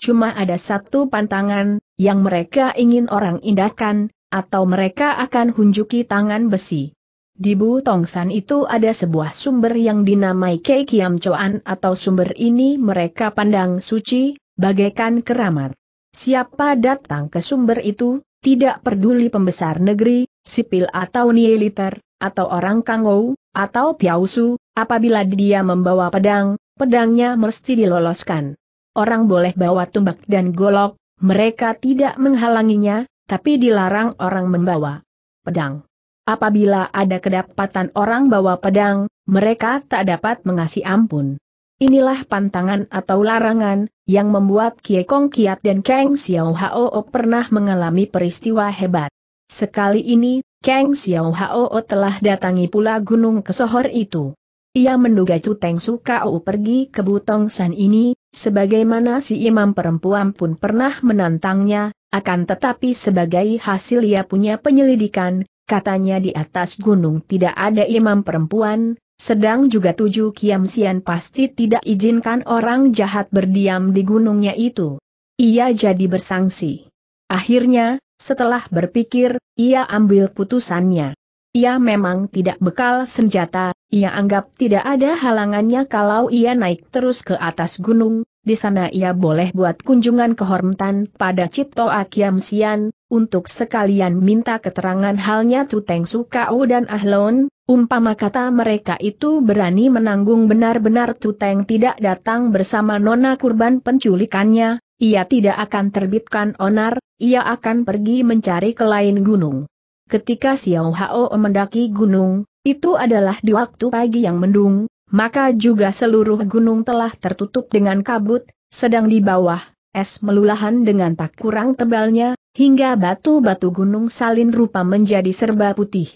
Cuma ada satu pantangan, yang mereka ingin orang indahkan, atau mereka akan hunjuki tangan besi. Di Bu Tongsan itu ada sebuah sumber yang dinamai Kei Kiam Choan atau sumber ini mereka pandang suci, bagaikan keramat. Siapa datang ke sumber itu, tidak peduli pembesar negeri, sipil atau militer, atau orang kangou, atau piausu, apabila dia membawa pedang, pedangnya mesti diloloskan. Orang boleh bawa tumbak dan golok, mereka tidak menghalanginya, tapi dilarang orang membawa pedang. Apabila ada kedapatan orang bawa pedang, mereka tak dapat mengasih ampun. Inilah pantangan atau larangan, yang membuat Kie Kong Kiat dan Kang Xiao Hao pernah mengalami peristiwa hebat. Sekali ini, Kang Xiao Hao telah datangi pula gunung kesohor itu. Ia menduga Su Kau pergi ke Butong San ini, sebagaimana si imam perempuan pun pernah menantangnya, akan tetapi sebagai hasil ia punya penyelidikan, katanya di atas gunung tidak ada imam perempuan, sedang juga tujuh Kiam Sian pasti tidak izinkan orang jahat berdiam di gunungnya itu. Ia jadi bersangsi. Akhirnya, setelah berpikir, ia ambil putusannya. Ia memang tidak bekal senjata, ia anggap tidak ada halangannya kalau ia naik terus ke atas gunung, di sana ia boleh buat kunjungan kehormatan pada Cipto Akiam Sian, untuk sekalian minta keterangan halnya Tuteng Sukau dan Ahlon, umpama kata mereka itu berani menanggung benar-benar Tuteng tidak datang bersama nona kurban penculikannya, ia tidak akan terbitkan onar, ia akan pergi mencari ke lain gunung. Ketika Xiao Hao mendaki gunung, itu adalah di waktu pagi yang mendung, maka juga seluruh gunung telah tertutup dengan kabut, sedang di bawah, es melulahan dengan tak kurang tebalnya, hingga batu-batu gunung salin rupa menjadi serba putih.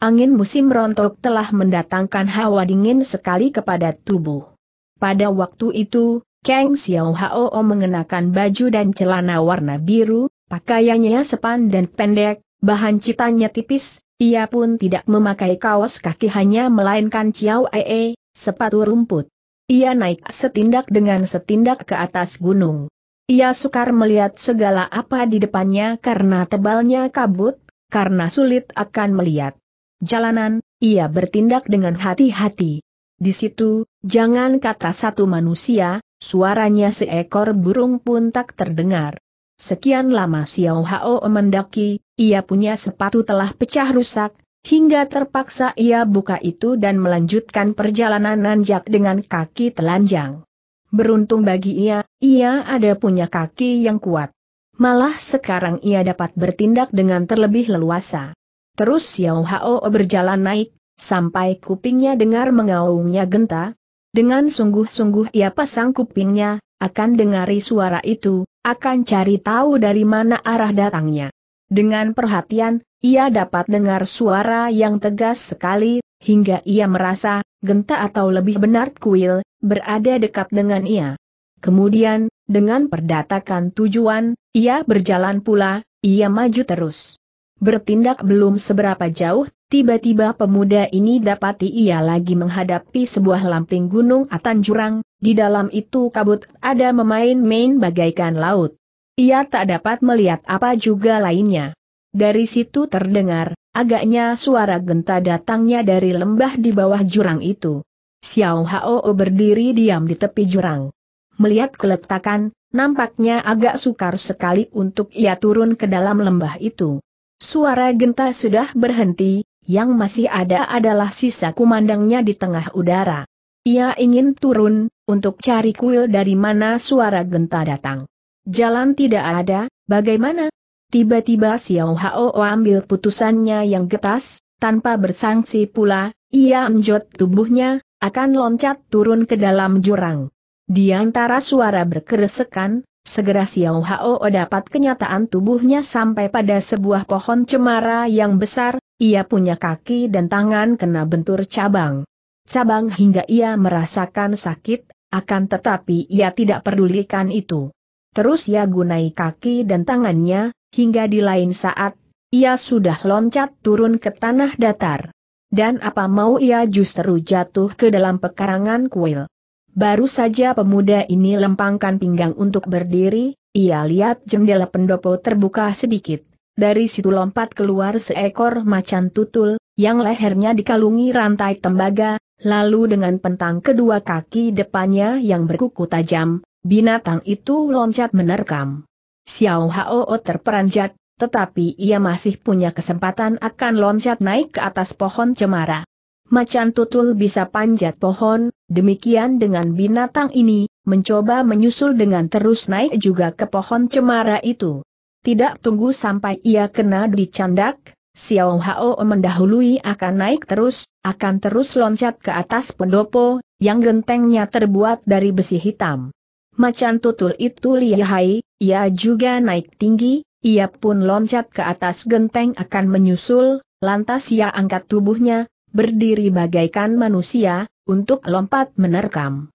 Angin musim rontok telah mendatangkan hawa dingin sekali kepada tubuh. Pada waktu itu, Kang Xiao Hao mengenakan baju dan celana warna biru, pakaiannya sepan dan pendek, bahan citanya tipis, ia pun tidak memakai kaos kaki hanya melainkan Xiao Ee, sepatu rumput. Ia naik setindak dengan setindak ke atas gunung. Ia sukar melihat segala apa di depannya karena tebalnya kabut, karena sulit akan melihat. Jalanan, ia bertindak dengan hati-hati. Di situ, jangan kata satu manusia, Suaranya seekor burung pun tak terdengar. Sekian lama Xiao Hao mendaki, ia punya sepatu telah pecah rusak, hingga terpaksa ia buka itu dan melanjutkan perjalanan nanjak dengan kaki telanjang. Beruntung bagi ia, ia ada punya kaki yang kuat. Malah sekarang ia dapat bertindak dengan terlebih leluasa. Terus Xiao Hao berjalan naik, sampai kupingnya dengar mengaungnya genta, dengan sungguh-sungguh ia pasang kupingnya, akan dengari suara itu, akan cari tahu dari mana arah datangnya. Dengan perhatian, ia dapat dengar suara yang tegas sekali, hingga ia merasa, genta atau lebih benar kuil, berada dekat dengan ia. Kemudian, dengan perdatakan tujuan, ia berjalan pula, ia maju terus. Bertindak belum seberapa jauh Tiba-tiba pemuda ini dapati ia lagi menghadapi sebuah lamping gunung atan jurang, di dalam itu kabut ada memain-main bagaikan laut. Ia tak dapat melihat apa juga lainnya. Dari situ terdengar, agaknya suara genta datangnya dari lembah di bawah jurang itu. Xiao Hao berdiri diam di tepi jurang. Melihat keletakan, nampaknya agak sukar sekali untuk ia turun ke dalam lembah itu. Suara genta sudah berhenti, yang masih ada adalah sisa kumandangnya di tengah udara. Ia ingin turun, untuk cari kuil dari mana suara genta datang. Jalan tidak ada, bagaimana? Tiba-tiba Xiao Hao ambil putusannya yang getas, tanpa bersangsi pula, ia menjot tubuhnya, akan loncat turun ke dalam jurang. Di antara suara berkeresekan, segera Xiao Hao dapat kenyataan tubuhnya sampai pada sebuah pohon cemara yang besar, ia punya kaki dan tangan kena bentur cabang. Cabang hingga ia merasakan sakit, akan tetapi ia tidak pedulikan itu. Terus ia gunai kaki dan tangannya, hingga di lain saat, ia sudah loncat turun ke tanah datar. Dan apa mau ia justru jatuh ke dalam pekarangan kuil. Baru saja pemuda ini lempangkan pinggang untuk berdiri, ia lihat jendela pendopo terbuka sedikit dari situ lompat keluar seekor macan tutul, yang lehernya dikalungi rantai tembaga, lalu dengan pentang kedua kaki depannya yang berkuku tajam, binatang itu loncat menerkam. Xiao Hao terperanjat, tetapi ia masih punya kesempatan akan loncat naik ke atas pohon cemara. Macan tutul bisa panjat pohon, demikian dengan binatang ini, mencoba menyusul dengan terus naik juga ke pohon cemara itu. Tidak tunggu sampai ia kena dicandak, Xiao Hao mendahului akan naik terus, akan terus loncat ke atas pendopo, yang gentengnya terbuat dari besi hitam. Macan tutul itu lihai, ia juga naik tinggi, ia pun loncat ke atas genteng akan menyusul, lantas ia angkat tubuhnya, berdiri bagaikan manusia, untuk lompat menerkam.